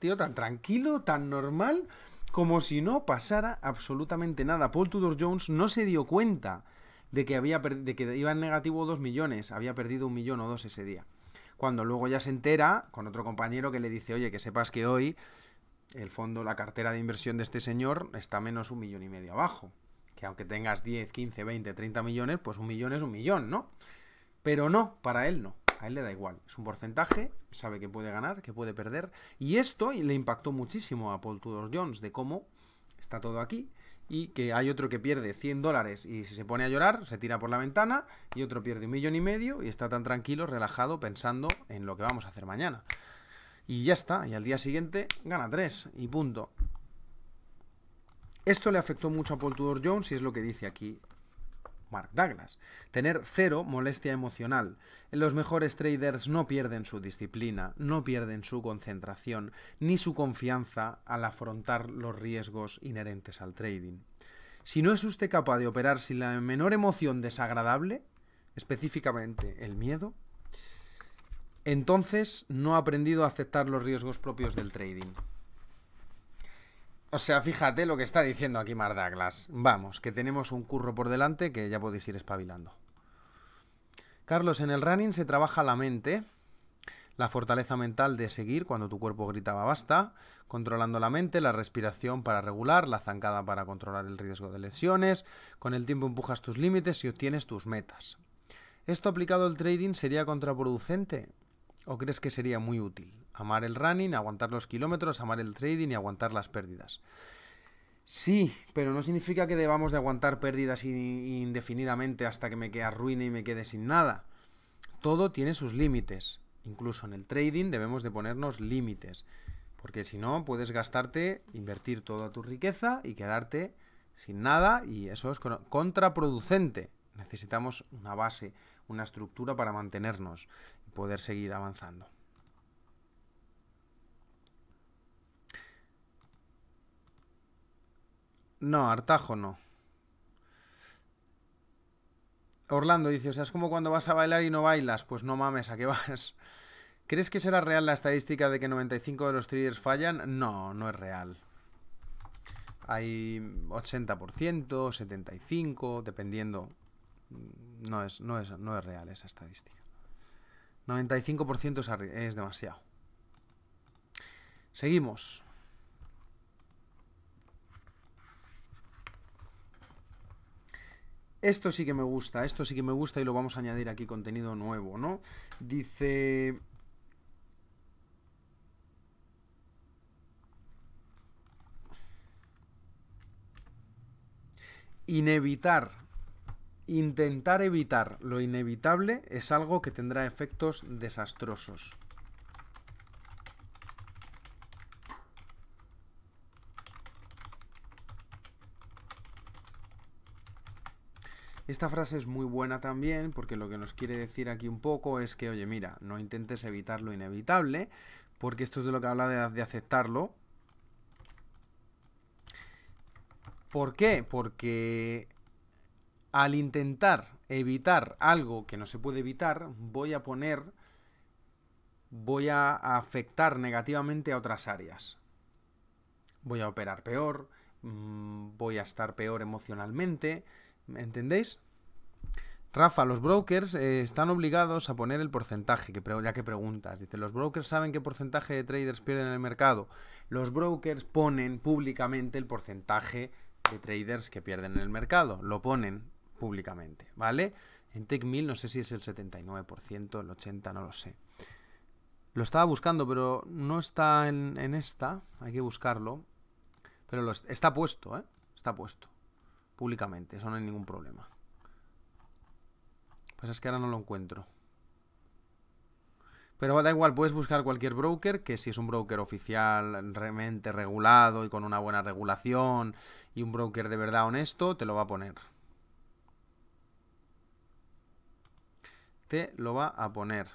tío, tan tranquilo, tan normal, como si no pasara absolutamente nada. Paul Tudor Jones no se dio cuenta de que, había de que iba en negativo dos millones, había perdido un millón o dos ese día. Cuando luego ya se entera con otro compañero que le dice, oye, que sepas que hoy el fondo, la cartera de inversión de este señor está menos un millón y medio abajo. Que aunque tengas 10, 15, 20, 30 millones, pues un millón es un millón, ¿no? Pero no, para él no. A él le da igual. Es un porcentaje, sabe que puede ganar, que puede perder. Y esto le impactó muchísimo a Paul Tudor Jones de cómo está todo aquí y que hay otro que pierde 100 dólares y si se pone a llorar se tira por la ventana y otro pierde un millón y medio y está tan tranquilo, relajado, pensando en lo que vamos a hacer mañana. Y ya está, y al día siguiente gana 3 y punto. Esto le afectó mucho a Paul Tudor Jones y es lo que dice aquí Mark Douglas. Tener cero molestia emocional. Los mejores traders no pierden su disciplina, no pierden su concentración, ni su confianza al afrontar los riesgos inherentes al trading. Si no es usted capaz de operar sin la menor emoción desagradable, específicamente el miedo, entonces no ha aprendido a aceptar los riesgos propios del trading. O sea, fíjate lo que está diciendo aquí Mar Douglas. Vamos, que tenemos un curro por delante que ya podéis ir espabilando. Carlos, en el running se trabaja la mente, la fortaleza mental de seguir cuando tu cuerpo gritaba basta, controlando la mente, la respiración para regular, la zancada para controlar el riesgo de lesiones, con el tiempo empujas tus límites y obtienes tus metas. ¿Esto aplicado al trading sería contraproducente? ¿O crees que sería muy útil? Amar el running, aguantar los kilómetros, amar el trading y aguantar las pérdidas. Sí, pero no significa que debamos de aguantar pérdidas indefinidamente hasta que me quede ruina y me quede sin nada. Todo tiene sus límites. Incluso en el trading debemos de ponernos límites. Porque si no, puedes gastarte, invertir toda tu riqueza y quedarte sin nada y eso es contraproducente. Necesitamos una base, una estructura para mantenernos poder seguir avanzando. No, Artajo no. Orlando dice, o sea, es como cuando vas a bailar y no bailas. Pues no mames, ¿a qué vas? [LAUGHS] ¿Crees que será real la estadística de que 95 de los traders fallan? No, no es real. Hay 80%, 75%, dependiendo. Mm, no es, no es, no es real esa estadística. 95% es, demasiado. Seguimos. Esto sí que me gusta, esto sí que me gusta y lo vamos a añadir aquí contenido nuevo, ¿no? Dice... Inevitar Intentar evitar lo inevitable es algo que tendrá efectos desastrosos. Esta frase es muy buena también porque lo que nos quiere decir aquí un poco es que, oye, mira, no intentes evitar lo inevitable, porque esto es de lo que habla de, aceptarlo. ¿Por qué? Porque al intentar evitar algo que no se puede evitar, voy a poner, voy a afectar negativamente a otras áreas. Voy a operar peor, mm, voy a estar peor emocionalmente, ¿entendéis? Rafa, los brokers eh, están obligados a poner el porcentaje, que ya que preguntas. Dice, los brokers saben qué porcentaje de traders pierden en el mercado. Los brokers ponen públicamente el porcentaje de traders que pierden en el mercado. Lo ponen, públicamente, ¿vale? En Tech no sé si es el 79%, el 80%, no lo sé. Lo estaba buscando, pero no está en, esta, hay que buscarlo. Pero está puesto, ¿eh? Está puesto, públicamente, eso no hay ningún problema. pues es que ahora no lo encuentro. Pero da igual, puedes buscar cualquier broker, que si es un broker oficial, realmente regulado y con una buena regulación, y un broker de verdad honesto, te lo va a poner. te lo va a poner.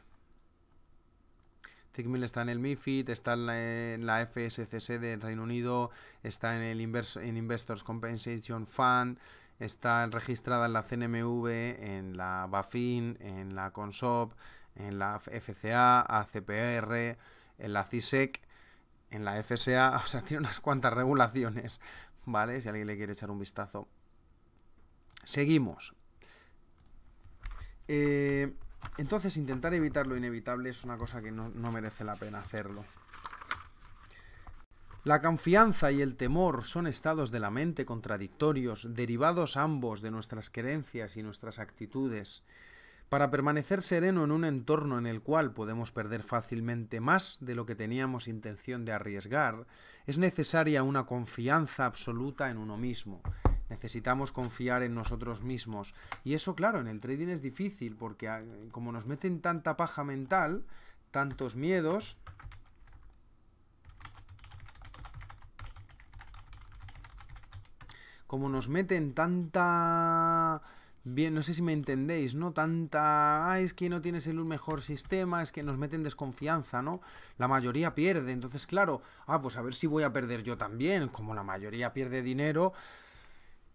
Tickmill está en el MIFID, está en la, FSCC del Reino Unido, está en el en Investors Compensation Fund, está registrada en la CNMV, en la BaFin, en la CONSOP, en la FCA, ACPR, en la CISEC, e en la FSA, [LAUGHS] o sea, tiene unas cuantas regulaciones, ¿vale? Si alguien le quiere echar un vistazo. Seguimos. Eh, entonces, intentar evitar lo inevitable es una cosa que no, no merece la pena hacerlo. La confianza y el temor son estados de la mente contradictorios, derivados ambos de nuestras creencias y nuestras actitudes. Para permanecer sereno en un entorno en el cual podemos perder fácilmente más de lo que teníamos intención de arriesgar, es necesaria una confianza absoluta en uno mismo, necesitamos confiar en nosotros mismos. Y eso, claro, en el trading es difícil porque ah, como nos meten tanta paja mental, tantos miedos, como nos meten tanta... Bien, no sé si me entendéis, ¿no? Tanta... Ah, es que no tienes el mejor sistema, es que nos meten desconfianza, ¿no? La mayoría pierde, entonces claro, ah, pues a ver si voy a perder yo también, como la mayoría pierde dinero,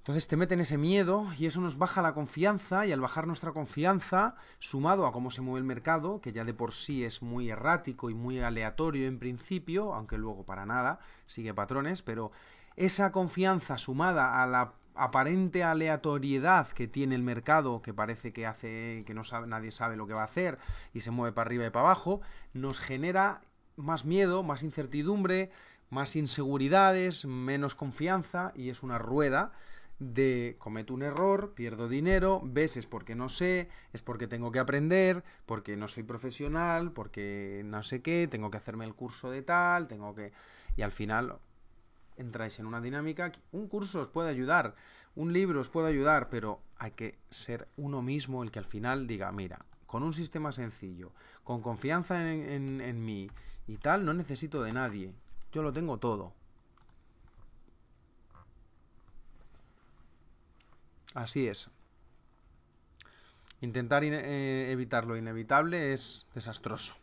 entonces te meten ese miedo y eso nos baja la confianza y al bajar nuestra confianza, sumado a cómo se mueve el mercado, que ya de por sí es muy errático y muy aleatorio en principio, aunque luego para nada sigue patrones, pero esa confianza sumada a la aparente aleatoriedad que tiene el mercado, que parece que hace que no sabe, nadie sabe lo que va a hacer y se mueve para arriba y para abajo, nos genera más miedo, más incertidumbre, más inseguridades, menos confianza y es una rueda de cometo un error, pierdo dinero, ves es porque no sé, es porque tengo que aprender, porque no soy profesional, porque no sé qué, tengo que hacerme el curso de tal, tengo que... Y al final entráis en una dinámica, un curso os puede ayudar, un libro os puede ayudar, pero hay que ser uno mismo el que al final diga, mira, con un sistema sencillo, con confianza en, en, en mí y tal, no necesito de nadie, yo lo tengo todo, Así es. Intentar eh, evitar lo inevitable es desastroso.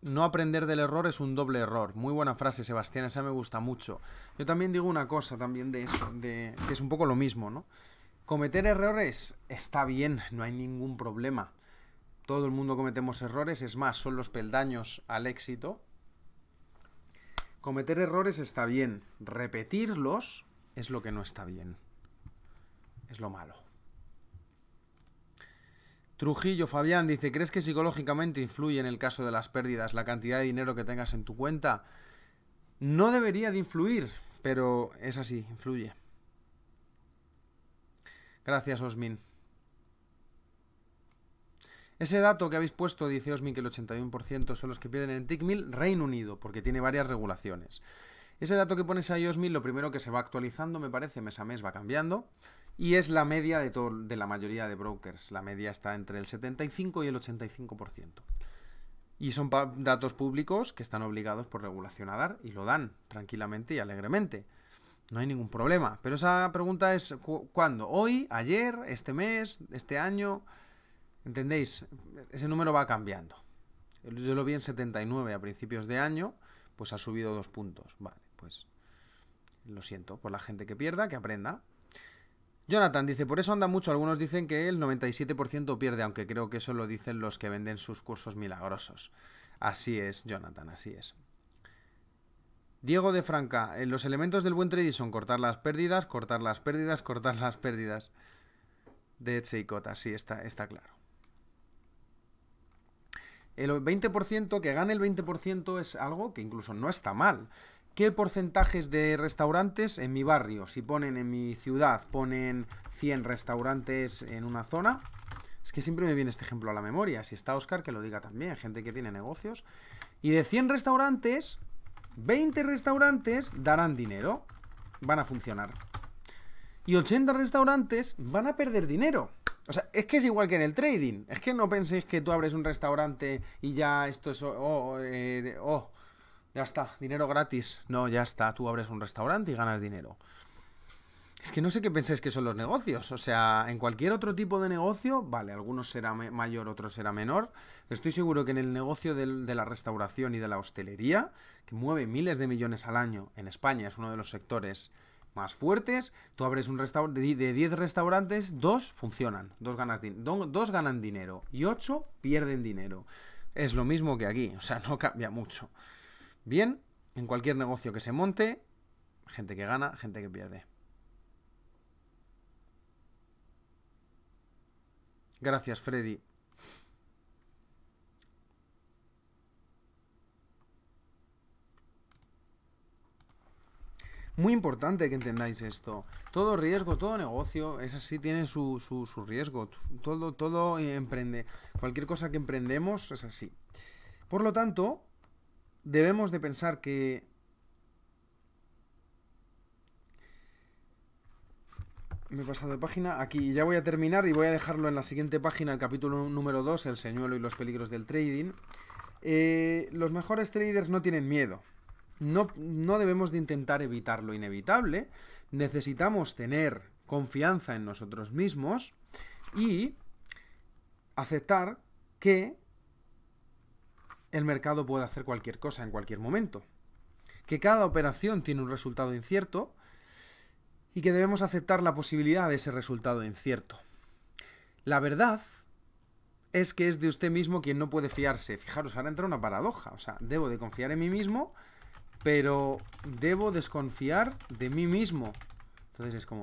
No aprender del error es un doble error. Muy buena frase, Sebastián, esa me gusta mucho. Yo también digo una cosa también de eso, de, que es un poco lo mismo, ¿no? Cometer errores está bien, no hay ningún problema. Todo el mundo cometemos errores, es más, son los peldaños al éxito Cometer errores está bien, repetirlos es lo que no está bien, es lo malo. Trujillo Fabián dice, ¿crees que psicológicamente influye en el caso de las pérdidas la cantidad de dinero que tengas en tu cuenta? No debería de influir, pero es así, influye. Gracias, Osmin. Ese dato que habéis puesto, dice que el 81% son los que pierden en TICMIL, Reino Unido, porque tiene varias regulaciones. Ese dato que pones ahí, mil lo primero que se va actualizando, me parece, mes a mes va cambiando, y es la media de, todo, de la mayoría de brokers. La media está entre el 75 y el 85%. Y son datos públicos que están obligados por regulación a dar, y lo dan tranquilamente y alegremente. No hay ningún problema. Pero esa pregunta es, ¿cuándo? ¿Hoy? ¿Ayer? ¿Este mes? ¿Este año? ¿Entendéis? Ese número va cambiando. Yo lo vi en 79 a principios de año, pues ha subido dos puntos. Vale, pues lo siento por la gente que pierda, que aprenda. Jonathan dice, por eso anda mucho, algunos dicen que el 97% pierde, aunque creo que eso lo dicen los que venden sus cursos milagrosos. Así es, Jonathan, así es. Diego de Franca, eh, los elementos del buen trading son cortar las pérdidas, cortar las pérdidas, cortar las pérdidas de Cota, sí, está, está claro. El 20%, que gane el 20% es algo que incluso no está mal. ¿Qué porcentajes de restaurantes en mi barrio? Si ponen en mi ciudad, ponen 100 restaurantes en una zona. Es que siempre me viene este ejemplo a la memoria. Si está Oscar, que lo diga también. Gente que tiene negocios. Y de 100 restaurantes, 20 restaurantes darán dinero. Van a funcionar. Y 80 restaurantes van a perder dinero. O sea, es que es igual que en el trading. Es que no penséis que tú abres un restaurante y ya esto es. Oh, oh, eh, oh ya está, dinero gratis. No, ya está, tú abres un restaurante y ganas dinero. Es que no sé qué pensáis que son los negocios. O sea, en cualquier otro tipo de negocio, vale, algunos será mayor, otros será menor. Estoy seguro que en el negocio de la restauración y de la hostelería, que mueve miles de millones al año en España, es uno de los sectores más fuertes. Tú abres un restaurante de 10 restaurantes, dos funcionan, dos, dos ganan dinero y 8 pierden dinero. Es lo mismo que aquí, o sea, no cambia mucho. Bien, en cualquier negocio que se monte, gente que gana, gente que pierde. Gracias, Freddy. Muy importante que entendáis esto. Todo riesgo, todo negocio, es así, tiene su, su, su riesgo. Todo, todo emprende. Cualquier cosa que emprendemos es así. Por lo tanto, debemos de pensar que Me he pasado de página. Aquí ya voy a terminar y voy a dejarlo en la siguiente página, el capítulo número 2, el señuelo y los peligros del trading. Eh, los mejores traders no tienen miedo. No, no debemos de intentar evitar lo inevitable, necesitamos tener confianza en nosotros mismos y aceptar que el mercado puede hacer cualquier cosa en cualquier momento, que cada operación tiene un resultado incierto y que debemos aceptar la posibilidad de ese resultado incierto. La verdad es que es de usted mismo quien no puede fiarse. Fijaros, ahora entra una paradoja. O sea, debo de confiar en mí mismo pero debo desconfiar de mí mismo. Entonces es como...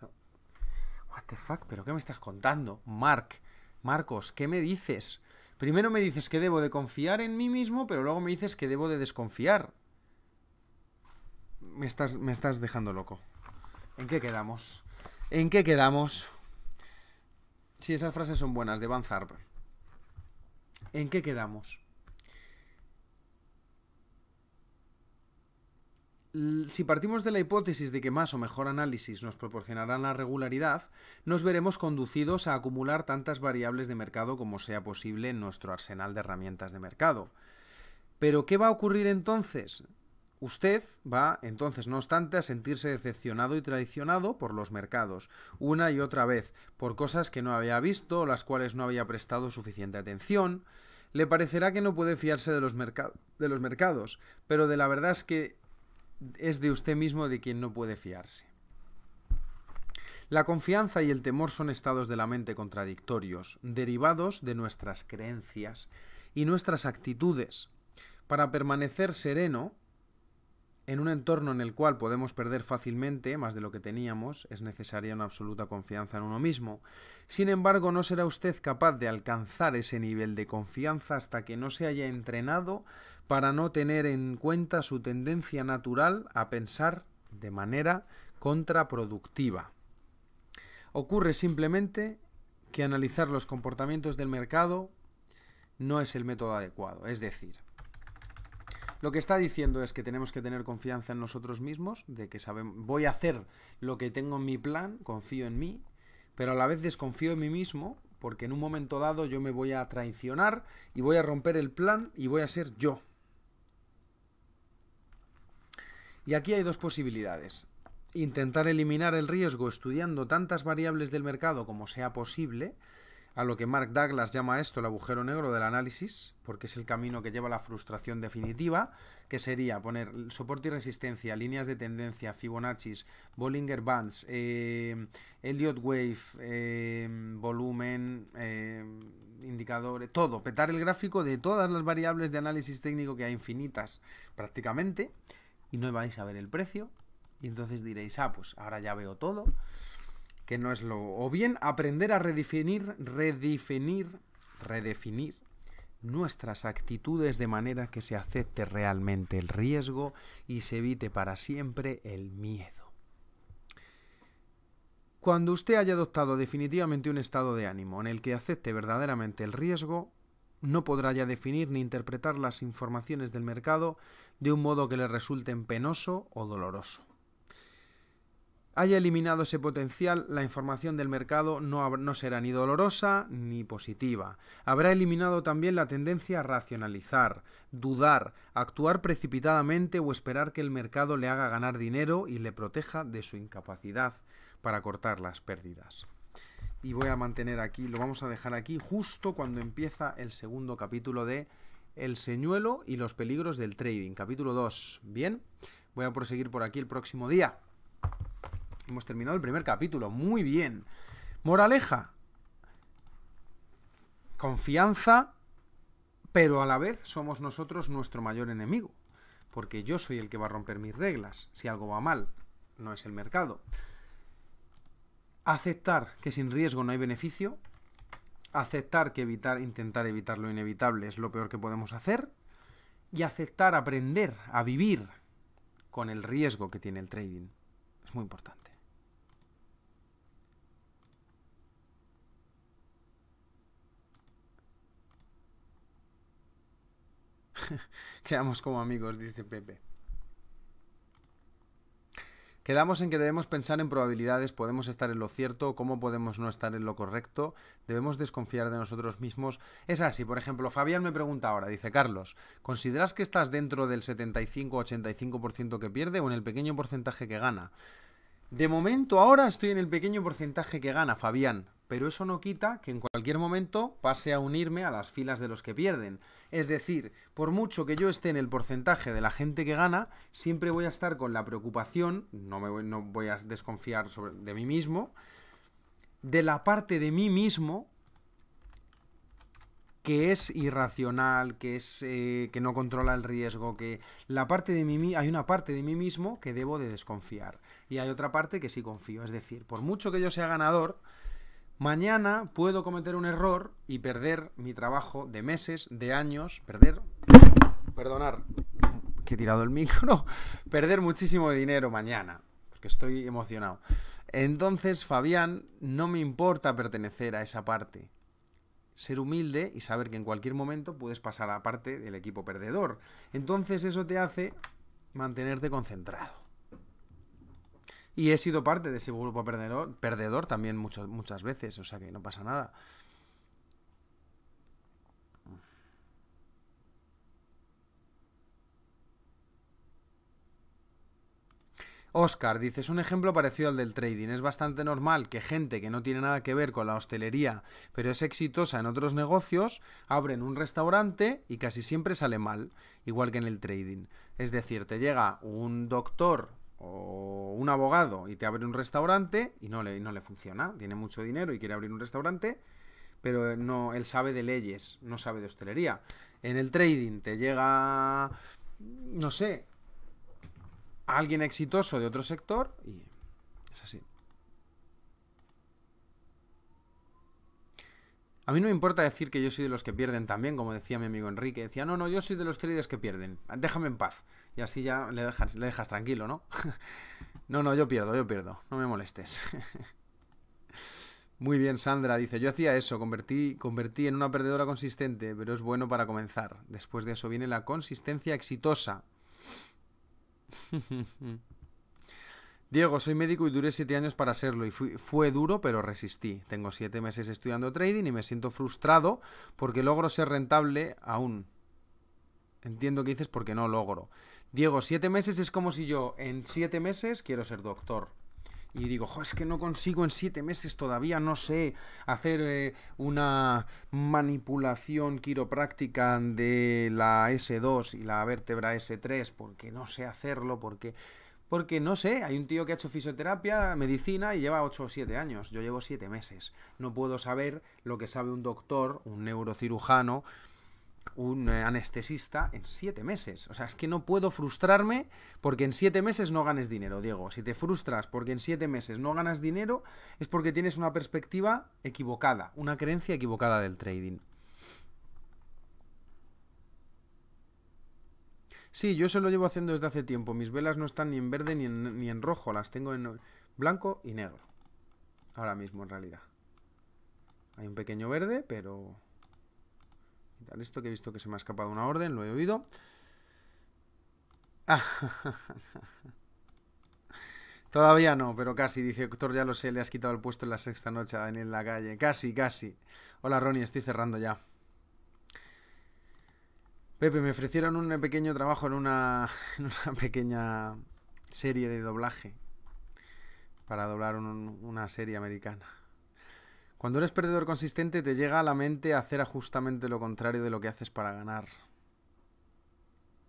What the fuck, pero ¿qué me estás contando? Mark, Marcos, ¿qué me dices? Primero me dices que debo de confiar en mí mismo, pero luego me dices que debo de desconfiar. Me estás, me estás dejando loco. ¿En qué quedamos? ¿En qué quedamos? Sí, esas frases son buenas, de Van ¿En qué quedamos? si partimos de la hipótesis de que más o mejor análisis nos proporcionarán la regularidad, nos veremos conducidos a acumular tantas variables de mercado como sea posible en nuestro arsenal de herramientas de mercado. Pero, ¿qué va a ocurrir entonces? Usted va, entonces, no obstante, a sentirse decepcionado y traicionado por los mercados, una y otra vez, por cosas que no había visto o las cuales no había prestado suficiente atención. Le parecerá que no puede fiarse de los, de los mercados, pero de la verdad es que es de usted mismo de quien no puede fiarse. La confianza y el temor son estados de la mente contradictorios, derivados de nuestras creencias y nuestras actitudes. Para permanecer sereno, en un entorno en el cual podemos perder fácilmente más de lo que teníamos, es necesaria una absoluta confianza en uno mismo. Sin embargo, no será usted capaz de alcanzar ese nivel de confianza hasta que no se haya entrenado para no tener en cuenta su tendencia natural a pensar de manera contraproductiva. Ocurre simplemente que analizar los comportamientos del mercado no es el método adecuado. Es decir, lo que está diciendo es que tenemos que tener confianza en nosotros mismos, de que sabemos, voy a hacer lo que tengo en mi plan, confío en mí, pero a la vez desconfío en mí mismo, porque en un momento dado yo me voy a traicionar y voy a romper el plan y voy a ser yo. Y aquí hay dos posibilidades. Intentar eliminar el riesgo estudiando tantas variables del mercado como sea posible, a lo que Mark Douglas llama esto el agujero negro del análisis, porque es el camino que lleva a la frustración definitiva, que sería poner soporte y resistencia, líneas de tendencia, Fibonacci, Bollinger Bands, eh, Elliott Wave, eh, volumen, eh, indicadores, todo, petar el gráfico de todas las variables de análisis técnico que hay infinitas prácticamente y no vais a ver el precio. Y entonces diréis, ah, pues ahora ya veo todo, que no es lo... O bien aprender a redefinir, redefinir, redefinir nuestras actitudes de manera que se acepte realmente el riesgo y se evite para siempre el miedo. Cuando usted haya adoptado definitivamente un estado de ánimo en el que acepte verdaderamente el riesgo, no podrá ya definir ni interpretar las informaciones del mercado de un modo que le resulten penoso o doloroso. Haya eliminado ese potencial, la información del mercado no, no será ni dolorosa ni positiva. Habrá eliminado también la tendencia a racionalizar, dudar, actuar precipitadamente o esperar que el mercado le haga ganar dinero y le proteja de su incapacidad para cortar las pérdidas y voy a mantener aquí, lo vamos a dejar aquí justo cuando empieza el segundo capítulo de el señuelo y los peligros del trading, capítulo 2. Bien, voy a proseguir por aquí el próximo día. Hemos terminado el primer capítulo, muy bien. Moraleja, confianza, pero a la vez somos nosotros nuestro mayor enemigo, porque yo soy el que va a romper mis reglas, si algo va mal, no es el mercado. Aceptar que sin riesgo no hay beneficio, aceptar que evitar, intentar evitar lo inevitable es lo peor que podemos hacer y aceptar aprender a vivir con el riesgo que tiene el trading. Es muy importante. [LAUGHS] Quedamos como amigos, dice Pepe. Quedamos en que debemos pensar en probabilidades, podemos estar en lo cierto, cómo podemos no estar en lo correcto, debemos desconfiar de nosotros mismos. Es así, por ejemplo, Fabián me pregunta ahora, dice Carlos, ¿consideras que estás dentro del 75-85% que pierde o en el pequeño porcentaje que gana? De momento ahora estoy en el pequeño porcentaje que gana, Fabián, pero eso no quita que en cualquier momento pase a unirme a las filas de los que pierden. Es decir, por mucho que yo esté en el porcentaje de la gente que gana, siempre voy a estar con la preocupación, no, me voy, no voy a desconfiar de mí mismo, de la parte de mí mismo que es irracional, que es eh, que no controla el riesgo, que la parte de mí hay una parte de mí mismo que debo de desconfiar y hay otra parte que sí confío. Es decir, por mucho que yo sea ganador, Mañana puedo cometer un error y perder mi trabajo de meses, de años, perder... Perdonar, que he tirado el micro. [LAUGHS] Perder muchísimo dinero mañana, porque estoy emocionado. Entonces, Fabián, no me importa pertenecer a esa parte. Ser humilde y saber que en cualquier momento puedes pasar a parte del equipo perdedor. Entonces eso te hace mantenerte concentrado. Y he sido parte de ese grupo perdedor, también muchas veces, o sea que no pasa nada. Oscar dices un ejemplo parecido al del trading. Es bastante normal que gente que no tiene nada que ver con la hostelería, pero es exitosa en otros negocios, abren un restaurante y casi siempre sale mal, igual que en el trading. Es decir, te llega un doctor o un abogado y te abre un restaurante y no le, no le funciona, tiene mucho dinero y quiere abrir un restaurante, pero no, él sabe de leyes, no sabe de hostelería. En el trading te llega, no sé, alguien exitoso de otro sector y es así. A mí no me importa decir que yo soy de los que pierden también, como decía mi amigo Enrique. Decía, no, no, yo soy de los traders que pierden. Déjame en paz y así ya le dejas, tranquilo, ¿no? [LAUGHS] no, no, yo pierdo, yo pierdo, no me molestes. [LAUGHS] Muy bien, Sandra dice, yo hacía eso, convertí, convertí en una perdedora consistente, pero es bueno para comenzar. Después de eso viene la consistencia exitosa. [LAUGHS] Diego, soy médico y duré siete años para serlo y fue duro, pero resistí. Tengo siete meses estudiando trading y me siento frustrado porque logro ser rentable aún. Entiendo que dices porque no logro. Diego, siete meses es como si yo en siete meses quiero ser doctor. Y digo, jo, es que no consigo en siete meses todavía, no sé, hacer eh, una manipulación quiropráctica de la S2 y la vértebra S3, porque no sé hacerlo, porque... Porque no sé, hay un tío que ha hecho fisioterapia, medicina y lleva ocho o siete años. Yo llevo siete meses. No puedo saber lo que sabe un doctor, un neurocirujano, un eh, anestesista en siete meses. O sea, es que no puedo frustrarme porque en siete meses no ganes dinero, Diego. Si te frustras porque en siete meses no ganas dinero, es porque tienes una perspectiva equivocada, una creencia equivocada del trading. Sí, yo eso lo llevo haciendo desde hace tiempo. Mis velas no están ni en verde ni en rojo, las tengo en blanco y negro. Ahora mismo, en realidad. Hay un pequeño verde, pero esto que he visto que se me ha escapado una orden, lo he oído. Ah, [LAUGHS] todavía no, pero casi, dice doctor ya lo sé, le has quitado el puesto en la sexta noche a en la calle. Casi, casi. Hola Ronnie, estoy cerrando ya. Pepe, me ofrecieron un pequeño trabajo en una, [LAUGHS] pequeña serie de doblaje. Para doblar una serie americana. Cuando eres perdedor consistente te llega a la mente hacer justamente lo contrario de lo que haces para ganar.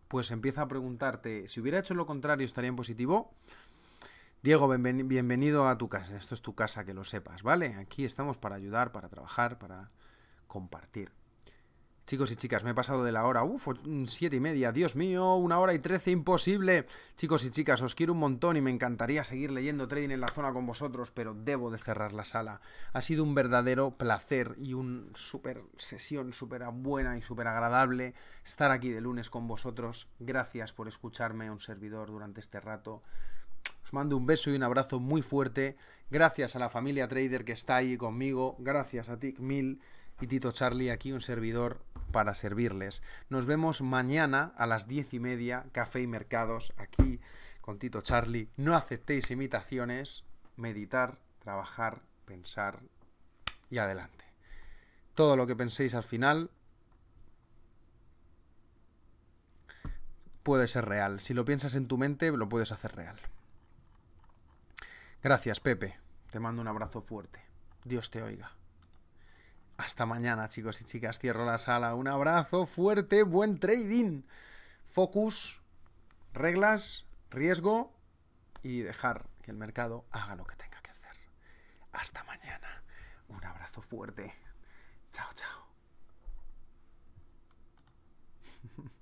Pues empieza a preguntarte, si hubiera hecho lo contrario, ¿estaría en positivo? Diego, bienvenido a tu casa. Esto es tu casa, que lo sepas, ¿vale? Aquí estamos para ayudar, para trabajar, para compartir. Chicos y chicas, me he pasado de la hora. Uf, mm, siete y media. Dios mío, una hora y trece, imposible. Chicos y chicas, os quiero un montón y me encantaría seguir leyendo trading en la zona con vosotros, pero debo de cerrar la sala. Ha sido un verdadero placer y una súper sesión, súper buena y súper agradable estar aquí de lunes con vosotros. Gracias por escucharme, un servidor, durante este rato. Os mando un beso y un abrazo muy fuerte. Gracias a la familia trader que está ahí conmigo. Gracias a TIC1000 y Tito Charlie, aquí un servidor para servirles. Nos vemos mañana a las diez y media, Café y Mercados, aquí con Tito Charlie. No aceptéis imitaciones, meditar, trabajar, pensar y adelante. Todo lo que penséis al final puede ser real. Si lo piensas en tu mente, lo puedes hacer real. Gracias, Pepe. Te mando un abrazo fuerte. Dios te oiga. Hasta mañana, chicos y chicas. Cierro la sala. Un abrazo fuerte, buen trading. Focus, reglas, riesgo y dejar que el mercado haga lo que tenga que hacer. Hasta mañana. Un abrazo fuerte. Chao, chao. [LAUGHS]